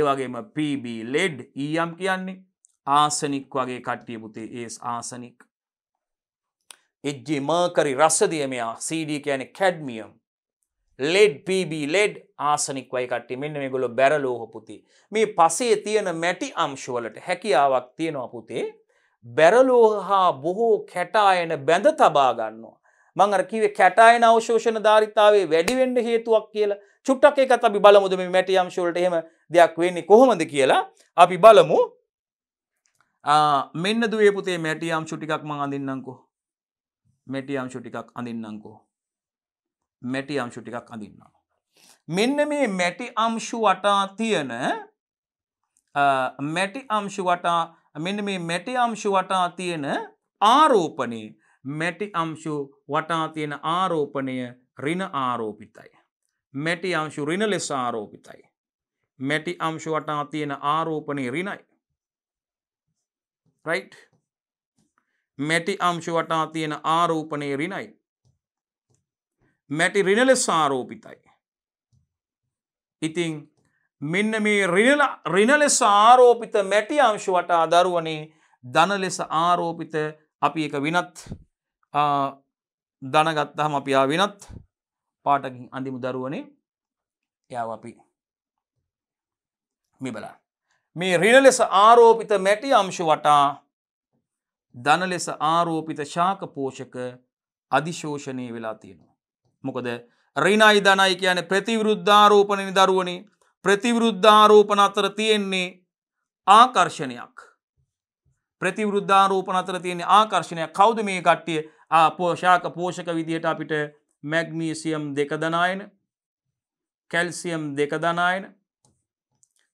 ඒවගේම PB ලෙඩ් ඊයම් කියන්නේ ආසනික් වගේ කට්ටිය පුතේ ඒස් ආසනික් එජ්ජි මර්කරි රස්සදියමයා සීඩී කියන කැඩ්මියම් ලෙඩ් පබ ලෙඩ් ආසනික් වයිකට මෙන්න මේ ගොල බැරලෝහපුති මේ පසේ තියෙන මැටි අම්ශුවලට හැකියාවක් තියෙනවා පුතේ බැරලෝහ හා බොහෝ කැටායන බැඳ තබා ගන්නවා මංර කිවේ කැටායන අවශෝෂණ ධාරිතාවේ වැඩිවෙන්ඩ හේතුවක් කියලා චුට්ටක් එක අපි බලමුද මේ මැටි අම්ශුවලට එහෙම දෙයක් වෙන්නේ කොහොමද කියලා අපි බලමු මෙන්න දුවපුතේ මැටියම් චුටිකක් මං අඳන්නකෝ මැටි අංශු ටිකක් අඳින්නංකෝ මැටි අංශු ටිකක් අඳින්නවා. මෙන්න මේ මැටි අම්ශු වටා තියෙන මැටි අම්ශු වටා මෙන්න මේ මැටි අම්ශු වටා තියෙන ආරෝපනය මැටි අම්ශු වටා තියෙන ආරෝපනය රින ආරෝපිතයි. මැටි අංශු රින ලෙස ආරෝපිතයි. මැටි අංශු වටා තියෙන ආරෝපනය රිනයි. right? මැටි අංශු වටා තියෙන ආරෝපනය රිනයි. මැටි රිනල සාරෝපිතයි. ඉතිං මෙන්න මේ රිනල සාරෝපිත මැටි අංශු වටා දරුවනේ දන ලෙස ආරෝපිත අපි එක වෙනත් දනගත්තහම අපියා වෙනත් පාටකින් අඳිමු දරුවනේ යාව අපි මෙබලා මේ රිනලෙස ආරෝපිත මැටි අංශු වටා දන ලෙස ආරෝපිත ශාක පෝෂක අධිශෝෂණය වෙලා තියෙනවා. මොකද රිනයි ධනයි කියන ප්‍රතිවිරුද්ධාරෝපණනි දරුවනි ප්‍රතිවිරුද්ධාරෝපණ අතර තියෙන්නේ ආකර්ෂණයක්. ප්‍රතිවිරුද්ධාරෝපණ අතර තියෙන්නේ ආකර්ෂණයක් කෞද මේ කට්ටිය පෝෂාක පෝෂක විදිහට අපිට මැග්නීසියම් දෙකදනායන කැල්සියම් දෙකදනායන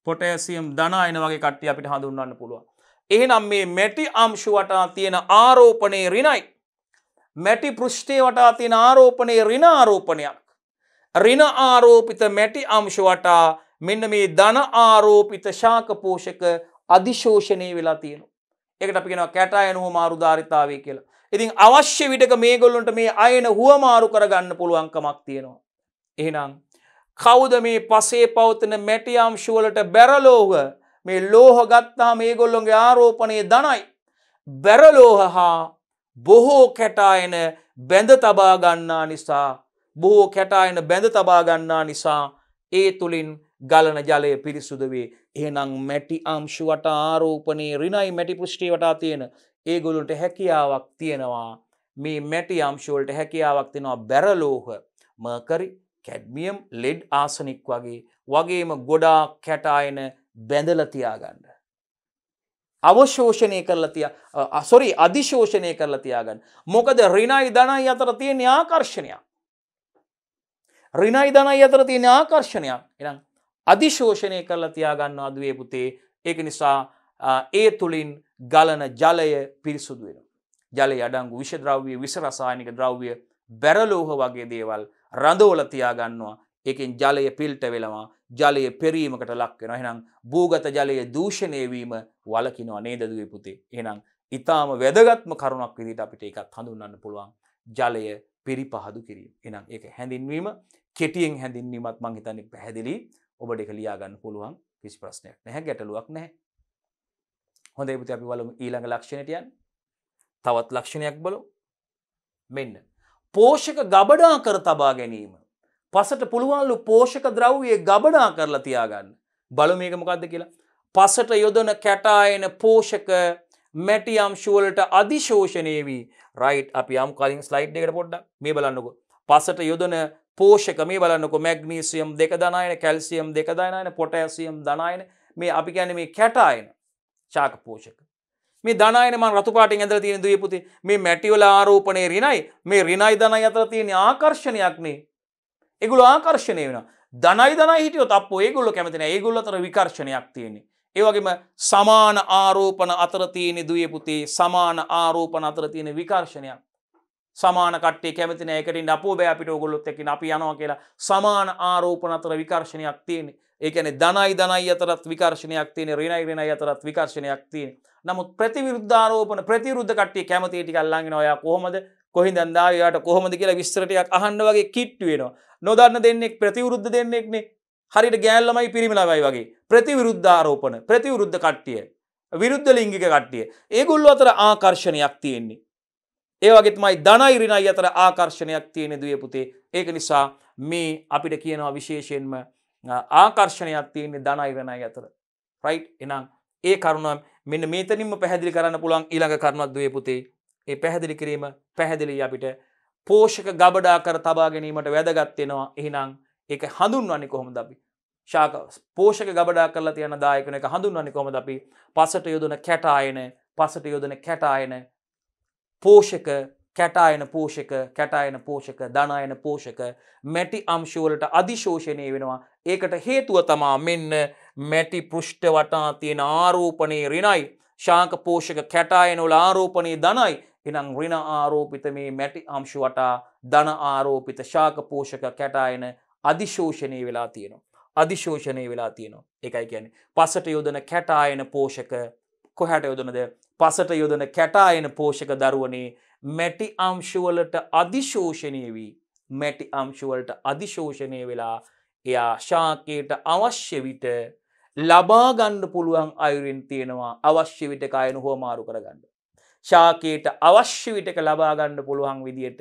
පොටසියම් දනායන වගේ කට්ටිය අපිට හඳුන්වන්න පුළුවන් එහෙනම් මේ මැටි අංශු වටා තියෙන ආරෝපණය රිනයි. මැටි පෘෂ්ඨය වටා තියෙන ආරෝපණය රින ආරෝපණයක්. රින ආරෝපිත මැටි අංශ වටා මෙන්න මේ ධන ආරෝපිත ශාක පෝෂක අධිශෝෂණය වෙලා තියෙනවා. ඒකට අපි කියනවා කැටයන හුවමාරු ධාරිතාවය කියලා. ඉතින් අවශ්‍ය විටක මේගොල්ලොන්ට මේ අයන හුවමාරු කරගන්න පුළුවන්කමක් තියෙනවා. එහෙනම් කවුද මේ පසේ පවතින මැටි අංශුවලට බැරලෝව මේ ලෝහ ගත්තා මේගොල්ලොන්ගේ ආරෝපනය දනයි. බැරලෝහ හා බොහෝ කැටායන බැඳ තබාගන්නා නිසා බොහෝ කැටායන බැඳ තබාගන්නා නිසා ඒ තුළින් ගලන ජලය පිරිසුදවේ එහෙනම් මැටි අංශුවට ආරෝපනයේ රිනයි මැටි පෘෂ්ටිවටා තියෙන ඒගොලුන්ට හැකියාවක් තියෙනවා මේ මැටි අම්ශුවලට හැකියාවක් තිෙනවා බැරලෝහ මකරි කැඩ්මියම් ලෙඩ් ආසනික් වගේ වගේම ගොඩා කැටායන බැඳල තියාගන්න. අවශෝෂණය කරලා තිය අසොරි අධිශෝෂණය කරලා තියාගන්න. මොකද රිනයි ධනයි අතර තියෙන ආකර්ෂණයක්. රිනයි ධනයි අතර තියෙන ආකර්ෂණයක් එනම් අධිශෝෂණය කරලා තියාගන්න අදුවේ පුතේ ඒක නිසා ඒ තුළින් ගලන ජලය පිරිසුදු වෙන. ජලය අඩංගු විෂද්‍රව්‍ය විසරසායනික ද්‍රව්‍ය බැරලෝහ වගේ දේවල් රඳෝල තියාගන්නවා එකෙන් ජලය පිල්ට වෙලවා ජලය පෙරීමකට ලක් වෙනවා. එහෙනම් භූගත ජලය දූෂණය වීම වළකිනවා නේද දුවේ පුතේ. එහෙනම් ඊටාම වැදගත්ම කරුණක් විදිහට අපිට ඒකත් හඳුන්වන්න පුළුවන්. ජලය පිරිපහදු කිරීම. එහෙනම් ඒක හැඳින්වීම කෙටියෙන් හැඳින්වීමත් මං හිතන්නේ පැහැදිලි. ඔබට ඒක ලියා ගන්න පුළුවන් කිසි ප්‍රශ්නයක් නැහැ, ගැටලුවක් නැහැ. හොඳයි පුතේ අපි බලමු ඊළඟ ලක්ෂණයට යන්න. තවත් ලක්ෂණයක් බලමු. මෙන්න. පෝෂක ගබඩා කර තබා ගැනීම පසට පුළුවන්ලු පෝෂක ද්‍රව්යේ ගබඩා කරලා තියාගන්න. බලු මේක මොකක්ද කියලා. පසට යොදන කැටායන පෝෂක මැටි අම්ශුවලට අධිශෝෂණය වී රයිට් අපි යම් කලින් ස්ලයිඩ් එකට පොඩ්ඩක් මේ බලන්නකො. පසට යොදන පෝෂක මේ බලන්නකො මැග්නීසියම් දෙක දනායන කැල්සියම් දෙක දනායන පොටෑසියම් දනායන මේ අපි ගැන මේ කැටායන චාක පෝෂක මේ දනායන මන් රතුපාටින් ඇඳලා තියෙන දුවේ පුතේ මේ මැටිවල ආරෝපණය ඍණයි මේ ඍණයි ධනයි අතර තියෙන ආකර්ෂණයක්නේ එගුල ආකර්ශණය වෙන දනයි දන හිටියොත් අප ඒගුල්ල කැමතින ඒගුල්ලතර විකර්ශණයක් තියෙන්නේ. ඒවගේම සමාන ආරෝපන අතරතියනෙ දියපුතේ සමාන ආරෝපන අතරතියන විකර්ශණයක්. සමාන කටේ කැමතින එකට අපෝ බෑපිට ඔගොල්ලොත් එකින් අපි යනවා කියලා සමාන ආරෝපන අතර විකර්ශණයක් තියෙන්නේ ඒකන දනයි දනයි අතරත් විකර්ශණයක් තියෙන රෙනයි රෙන අතරත් විකර්ශණයක් තියෙන නමුත් ප්‍රතිවිරුද්ධාරෝපන ප්‍රතිරුද්ධ කට්ටිය කැමතිටිකල්ලාගෙන ඔයා කොහොමද කොහින්දන් ආවයාට කොහොමද කියලා විස්තර ටිකක් අහන්න වගේ කිට්ටු වෙනවා. නොදන්න දෙන්නෙක් ප්‍රතිවිරුද්ධ දෙන්නෙක්නේ. හරියට ගෑන් ළමයි පිරිමි ළමයි වගේ ප්‍රතිවිරුද්ධ ආරෝපණ ප්‍රතිවිරුද්ධ කට්ටිය විරුද්ධ ලිංගික කට්ටිය. ඒගොල්ලෝ අතර ආකර්ෂණයක් තියෙන්නේ. ඒ වගේ තමයි ධනයි ඍණයි අතර ආකර්ෂණයක් තියෙන දුවේ පුතේ. ඒක නිසා මේ අපිට කියනවා විශේෂයෙන්ම ආකර්ෂණයක් තියෙන්නේ ධනයි ඍණයි අතර. රයිට්? එහෙනම් ඒ කරුණ මෙන්න මෙතනින්ම පැහැදිලි කරන්න පුළුවන් ඊළඟ කරුණක් දුවේ පුතේ. ඒ පැහැදිලි කිරීම පැහැදිලි අපිට පෝෂක ගබඩා කර තබා ගැනීමට වැදගත්වෙනවා එහිනම් ඒක හඳුන්වන්නේ කොහොමද අපි ශාක පෝෂක ගබඩා කරලා තියන දායකන එක හඳුන්වන්නේ කොහොමද අපි පසට යොදන කැටායන පසට යොදන කැටායන පෝෂක කැටායන පෝෂක කැටායන පෝෂක ධනායන පෝෂක මැටි අම්ශුවලට අධිශෝෂණය වෙනවා ඒකට හේතුව තමා මෙන්න මැටි පෘෂ්ඨ වටා තියෙන ආරෝපනය රිනයි ශාක පෝෂක කැටායනොල ආරෝපනය දනයි එනම් ඍණ ආරෝපිත මේ මැටි අංශු වටා ධන ආරෝපිත ශාක පෝෂක කැටායන අධිශෝෂණය වෙලා තියෙනවා. අධිශෝෂණය වෙලා තියෙනවා. ඒකයි කියන්නේ. පසට යොදන කැටායන පෝෂක කොහැට යොදනද? පසට යොදන කැටායන පෝෂක දරුවනේ මැටි අංශුවලට අධිශෝෂණය වී මැටි අංශුවලට අධිශෝෂණය වෙලා එයා ශාකයට අවශ්‍ය විට ලබාගණ්ඩ පුළුවන් අයුරෙන් තියෙනවා අවශ්‍ය විට කායන හෝමාරු කරගන්න. ශාකයට අවශ්‍ය විටක ලබාගන්න පුළුවන් විදියට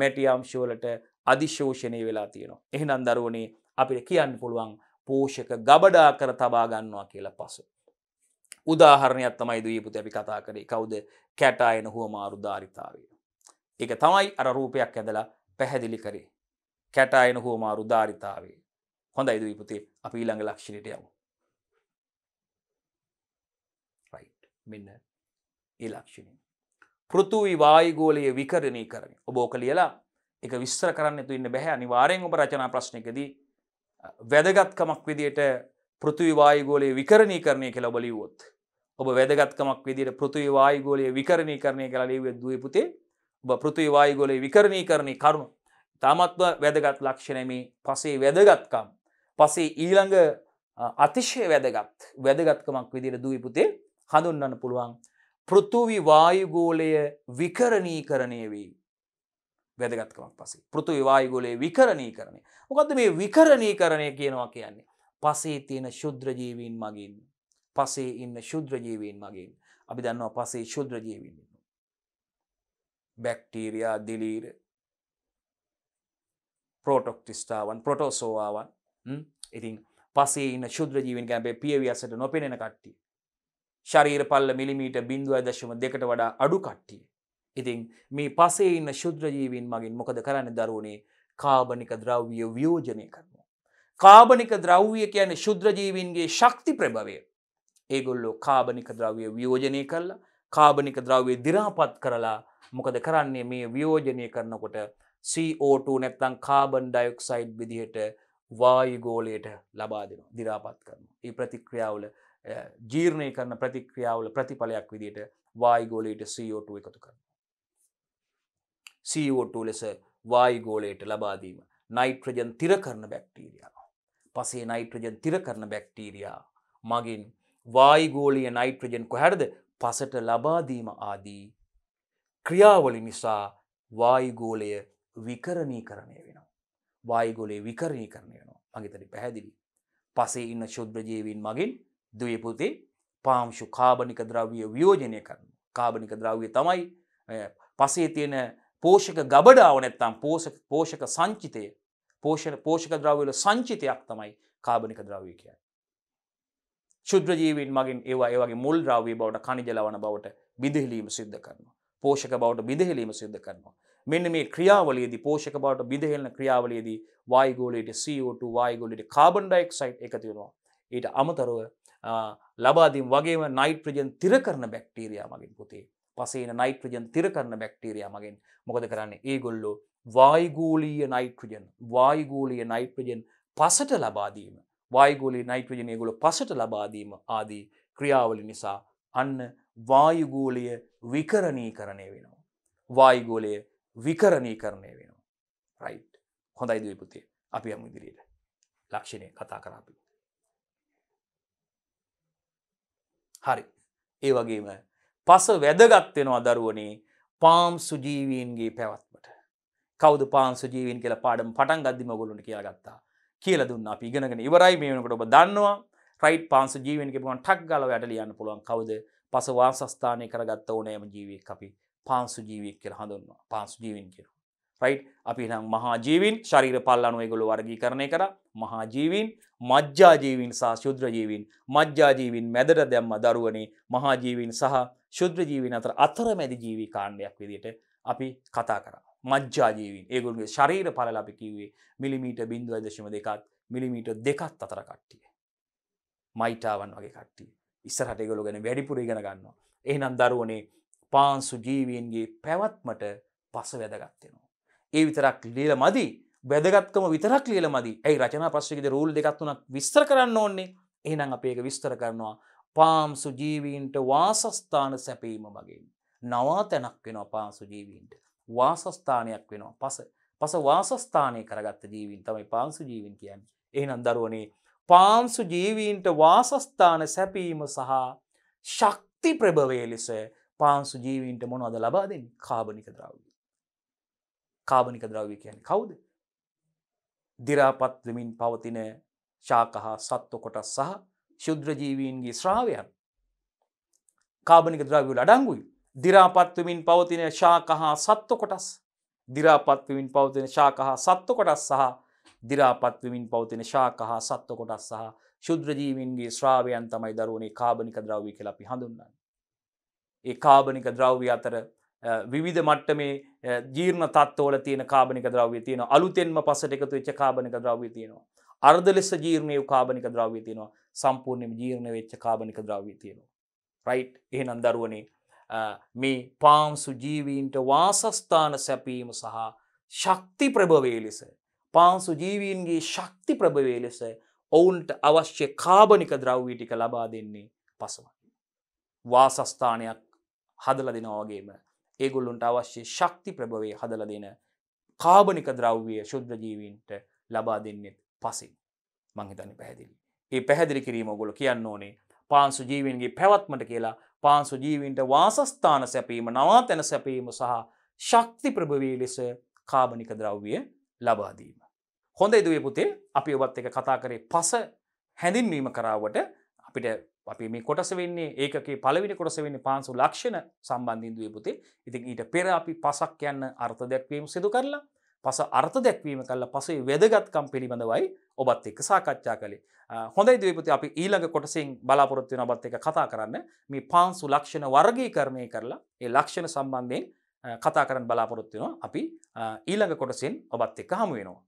මැටියම්ශුවලට අධිශෝෂණය වෙලා තියෙනවා. එහෙනම් දරුවනේ අපිට කියන්න පුළුවන් පෝෂක ගබඩා කර තබා ගන්නවා කියලා පසු. උදාහරණයක් තමයි දීපුත අපි කතා කරේ කවුද කැටායන හුවමාරු ධාරිතාවය. ඒක තමයි අර රූපයක් ඇදලා පැහැදිලි කරේ. කැටායන හුවමාරු ධාරිතාවේ. හොඳයි දීපුතේ අපි ඊළඟ ලක්ෂණයට යමු. right මෙන්න ඒ ලක්ෂණය. පෘතුවි වායගෝලය විකරණී කරන ඔබෝක ලියලා එක විස්තර කරන්න තුඉන්න බැහැ අනිවාරයෙන් ඔබ රචනා ප්‍රශ්නකදී වැදගත්කමක් විදියට පෘතුවි වායගෝලය විකරණී කරණය කියලා බලිවොත් ඔබ වැදගත්කමක් විදිට පෘතුවි වායගෝලය විකරණී කරණය කලා ලේවෙදුව පුතේ ඔබ පෘතුවි වායගෝලය විකරණී කරණය කරුණු තාමත්ව වැදගත් ලක්ෂණම පසේ වැදගත්කම් පසේ ඊළඟ අතිශය වැදගත් වැදගත්කමක් විදිර දූවිපුතේ හඳුන්නන්න පුළුවන් පෘතුවි වායුගෝලය විකරණීකරණය වෙයි. වැදගත්කමක් පසේ පෘතුවි වායුගෝලයේ විකරණී කරණය මොකද මේ විකරණී කරණය කියනවා කියන්නේ. පසේ තියෙන ශුද්‍රජීවීන් මගින් පසේ ඉන්න ශුද්‍රජීවීන් මගින් අපි දන්නවා පසේ ශුද්‍රජීවින් බැක්ටීරයා දිලීර පෝටොක්ටිස්ටාවන් ප්‍රොටෝසෝවාවන් ඉතින් පසේ ඉන්න ශුද්‍රජීවින් ගැබේ පියවියසට නොපෙනෙන කට්ටිය ශරීර පල්ල මිලිමීට බින්දුව දශම දෙකට වඩා අඩු කට්ටිය. ඉතින් මේ පසේ ඉන්න ශුද්‍රජීවින් මගින් මොකද කරන්න දරුණේ කාබනික ද්‍රව්විය ව්‍යෝජනය කරමු. කාබනික ද්‍රව්විය කියන ශුද්‍රජීවින්ගේ ශක්ති ප්‍රභවය. ඒගොල්ලෝ කාබනික ද්‍රව්‍ය ව්‍යෝජනය කල්ලා කාබනික ද්‍රව්වේ දිරාපත් කරලා මොකද කරන්නේ මේ ව්‍යෝජනය කරනකොට CO2 නැත්තං කාබන් ඩයොක්සයිඩ් විදිහට වායුගෝලයට ලබා දෙනවා දිරාපත් කරන. ඒ ප්‍රතික්‍රියාවල ජීර්ණය කරන ප්‍රතික්‍රියාවල ප්‍රතිඵලයක් විදිට වායිගෝලයට CO2 එකතු කරන. CO2 ලෙස වායිගෝලයට ලබාදීම නයිට්‍රජන් තිර කරන බැක්ටීරයා. පසේ නයිට්‍රජන් තිර කරන බැක්ටීරයා මගින් වායිගෝලිය නයිට්‍රජන් කොහැරද පසට ලබාදීම ආදී ක්‍රියාවලි නිසා වායිගෝලය විකරණී කරණය වෙනවා. වායිගොලේ විකරණී කරණය වෙනවා මගේතට පැහැදිලි. පසේ ඉන්න ශුද්‍රජීවන් මගින් දවයපොතේ පාංශු කාබනික ද්‍රවිය ව්‍යෝජනය කරන. කාබනික ද්‍රවිය තමයි පසේ තියෙන පෝෂක ගබඩාව නැත්තම් පෝෂක සංචිතය පෝෂණ පෝෂක ද්‍රවවල සංචිතයක් තමයි කාබනික ද්‍රවී කියයි. ශුද්‍රජීවන් මගින් ඒවා ඒවගේ මුල් ද්‍රවී බවට කනිජලවන බවට බිඳහිලීම සිද්ධ කරනවා. පෝෂක බවට බිඳහෙලීම සිද්ධ කරනවා. මෙන්න මේ ක්‍රියාවලයේදී පෝෂක බවට බිඳහෙලන ක්‍රියාවලයේදී වායගෝලයට CO2 වායගොලට කාබන්ඩයික් සයිට් එකතිවෙනවා. ඊට අමතරව ලබාදීම් වගේම නයිට්‍රජන් තිරකරන බැක්ටීරයා මගින් පුතේ පසේන නයිට්‍රජන් තිරකරන බැක්ටීරයා මගෙන් මොකද කරන්නේ ඒගොල්ලෝ වායිගූලීය නයිට්‍රජන් වායිගූලිය නයිට්‍රජන් පසට ලබාදීම වායිගෝලි නයිට්‍රජන ගොල පසට ලබාදීම ආදී ක්‍රියාවලි නිසා අන්න වායුගෝලය විකරණී කරණය වෙනවා. වායිගෝලය විකරණී කරණය වෙනවා. රයි් හොඳයි දවිපුතේ අපි අමුදිරියට ලක්ෂණය කතා කරාපි. හරි. ඒ වගේම පස වැදගත්වෙනවා දරුවනේ පාම් සුජීවීන්ගේ පැවත්මට කවද පාන් සුජීවීන් කියලා පාඩම් පටන් ගදදිම ගොලුට කියලගත්තා කියල දුන්න අපි ඉගෙනගෙන ඉවරයි මේ වෙනකට ඔබ දන්නවා රයිට් පාන්සු ජීවෙන්ගේ පුුවන් ටක් ගල වැටලියන්න පුළුවන් කවද පසවාසස්ථානය කරගත්ත ඕනෑම ජීවිය අපි පාන්සු ජීවියක් කියල හඳුන්නවා පාන්සු ජීවන් කියර රයි් අපි නම් මහාජීවින් ශරීර පල්ලනුව ගොළු වර්ගී කරණය කර මහාජීවින් මජ්ජාජීවින් සහ ශුද්‍රජීවින් මජ්ජාජීවින් මැදට දැම්ම දරුවනේ මහාජීවින් සහ ශුද්‍රජීවින් අතර අතර මැදි ජීවී කාණ්ඩයක් විදියට අපි කතා කර මජ්ජාජීවින් ඒගොල්ගේ ශරීර පල අපි කිවේ මිලිමීට බින්දුව දශම දෙකත් මිලිමීට දෙකත් අතර කට්ටිය මයිටාවන් වගේ කට්ටිය ඉස්සරහට ගොලු ගැන වැඩිපුර ඉගෙන ගන්නවා එහනම් දරුවනේ පාන්සු ජීවීන්ගේ පැවත්මට පස වැදගත්වෙනවා ඒ විතරක් ලියල මදි වැදගත්කම විතරක් ලියල මදි ඇයි රචනා පස්්විකද රූල් දෙකත්වනක් විස්තර කරන්න ඕන්නේ එහනම් අපේක විස්තර කරනවා පාම් සුජීවීන්ට වාසස්ථාන සැපීම මගින්. නවා තැනක් වෙනවා පාම් සුජීවීන්ට වාසස්ථානයක් වෙනවා පස පස වාසස්ථානය කරගත්ත ජීවින් තමයි පාන්සු ජීවින් කියන්න එහනම් දරුවනේ පාන්සු ජීවීන්ට වාසස්ථාන සැපීම සහ ශක්ති ප්‍රභවය ලෙස පාන්සු ජීවීන්ට මොනවද ලබා දෙෙන් කාබනික ද්‍රව්‍ය. කාබනික ද්‍රව්‍ය කියන්නේ කවුද? දිරාපත් වෙමින් පවතින ශාක හා සත්ව කොටස් සහ ශුද්‍ර ජීවීන්ගේ ශ්‍රාවයන් කාබනික ද්‍රව්‍ය වල අඩංගුයි. දිරාපත් වෙමින් පවතින ශාක හා සත්ව කොටස් දිරාපත් වෙමින් පවතින ශාක හා සත්ව කොටස් සහ දිරාපත් වෙමින් පවතින ශාක හා සත්ව කොටස් සහ ශුද්‍ර ජීවීන්ගේ ශ්‍රාවයන් තමයි දරුවනේ කාබනික ද්‍රව්‍ය කියලා අපි හඳුන්වන්නේ. ඒ කාබනික ද්‍රව්‍ය අතර විවිධ මට්ටමේ ජීර්ණ තත්වල තියෙන කාබනික ද්‍රව්‍ය තියෙන අලුතෙන්ම පසට එකතු වෙච්ච කාබනික ද්‍රව්‍ය තියෙනවා. අර්ධ ලෙස ජීර්ණය වූ කාබනික ද්‍රව්‍ය තියෙනවා සම්පූර්ණයෙන් ජීර්ණ වෙච්ච කාබනික ද්‍රව්‍ය තියෙනවා. රයිට් එහෙනම් දරුවනේ මේ පාම්සු ජීවීන්ට වාසස්ථාන සැපීම සහ ශක්ති ප්‍රභවේ ලෙස පාන්සු ජීවීන්ගේ ශක්ති ප්‍රභවේ ලෙස ඔවුන්ට අවශ්‍ය කාබනික ද්‍රව්වීටික ලබා දෙන්නේ පසුව. වාසස්ථානයක් හදල දෙනවාගේම ඒගොල්ලොන්ට අවශ්‍ය ශක්ති ප්‍රභවය හදල දෙන කාබනික ද්‍රව්විය ශුද්‍රජීවීන්ට ලබා දෙන්නෙත් පසින් මංහිතන්න පැහැදිලි. ඒ පැහැදිලි කිරීම ගොල කියන්න ඕනේ පාන්සු ජීවන්ගේ පැවත්මට කියලා පාන්සු ජීවින්ට වාසස්ථාන සැපීම නවා තැන සැපීම සහ ශක්ති ප්‍රභවී ලෙස කාබනික ද්‍රව්විය ලබාදීම. හොඳ ඉදුවේ පුතේ අපි ඔබත් එක කතා කරේ පස හැඳින්වීම කරාවට අපිට අපි මේ කොටස වෙන්නේ ඒකේ පළවෙනි කොටස වෙන්නේ පාන්සු ලක්ෂණ සම්බන්ධින් දුවපුතේ ඉතින් ඊට පෙර අපි පසක් යන්න අර්ථ දැක්වීම සිදු කරලා පස අර්ථ දැක්වීම කල්ලා පසේ වැදගත්කම් පිළිබඳවයි ඔබත් එක්ක සාකච්ඡා කළේ හොඳයි දවපති අපි ඊළඟ කොටසින් බලාපොරොත්තුවන ඔබත් එක කතා කරන්න මේ පාන්සු ලක්ෂණ වර්ගී කරණය කරලා ඒ ලක්ෂණ සම්බන්ධයෙන් කතා කරන්න බලාපොරොත්තුවෙනවා අපි ඊළඟ කොටසින් ඔබත් එක්ක හමුවෙනවා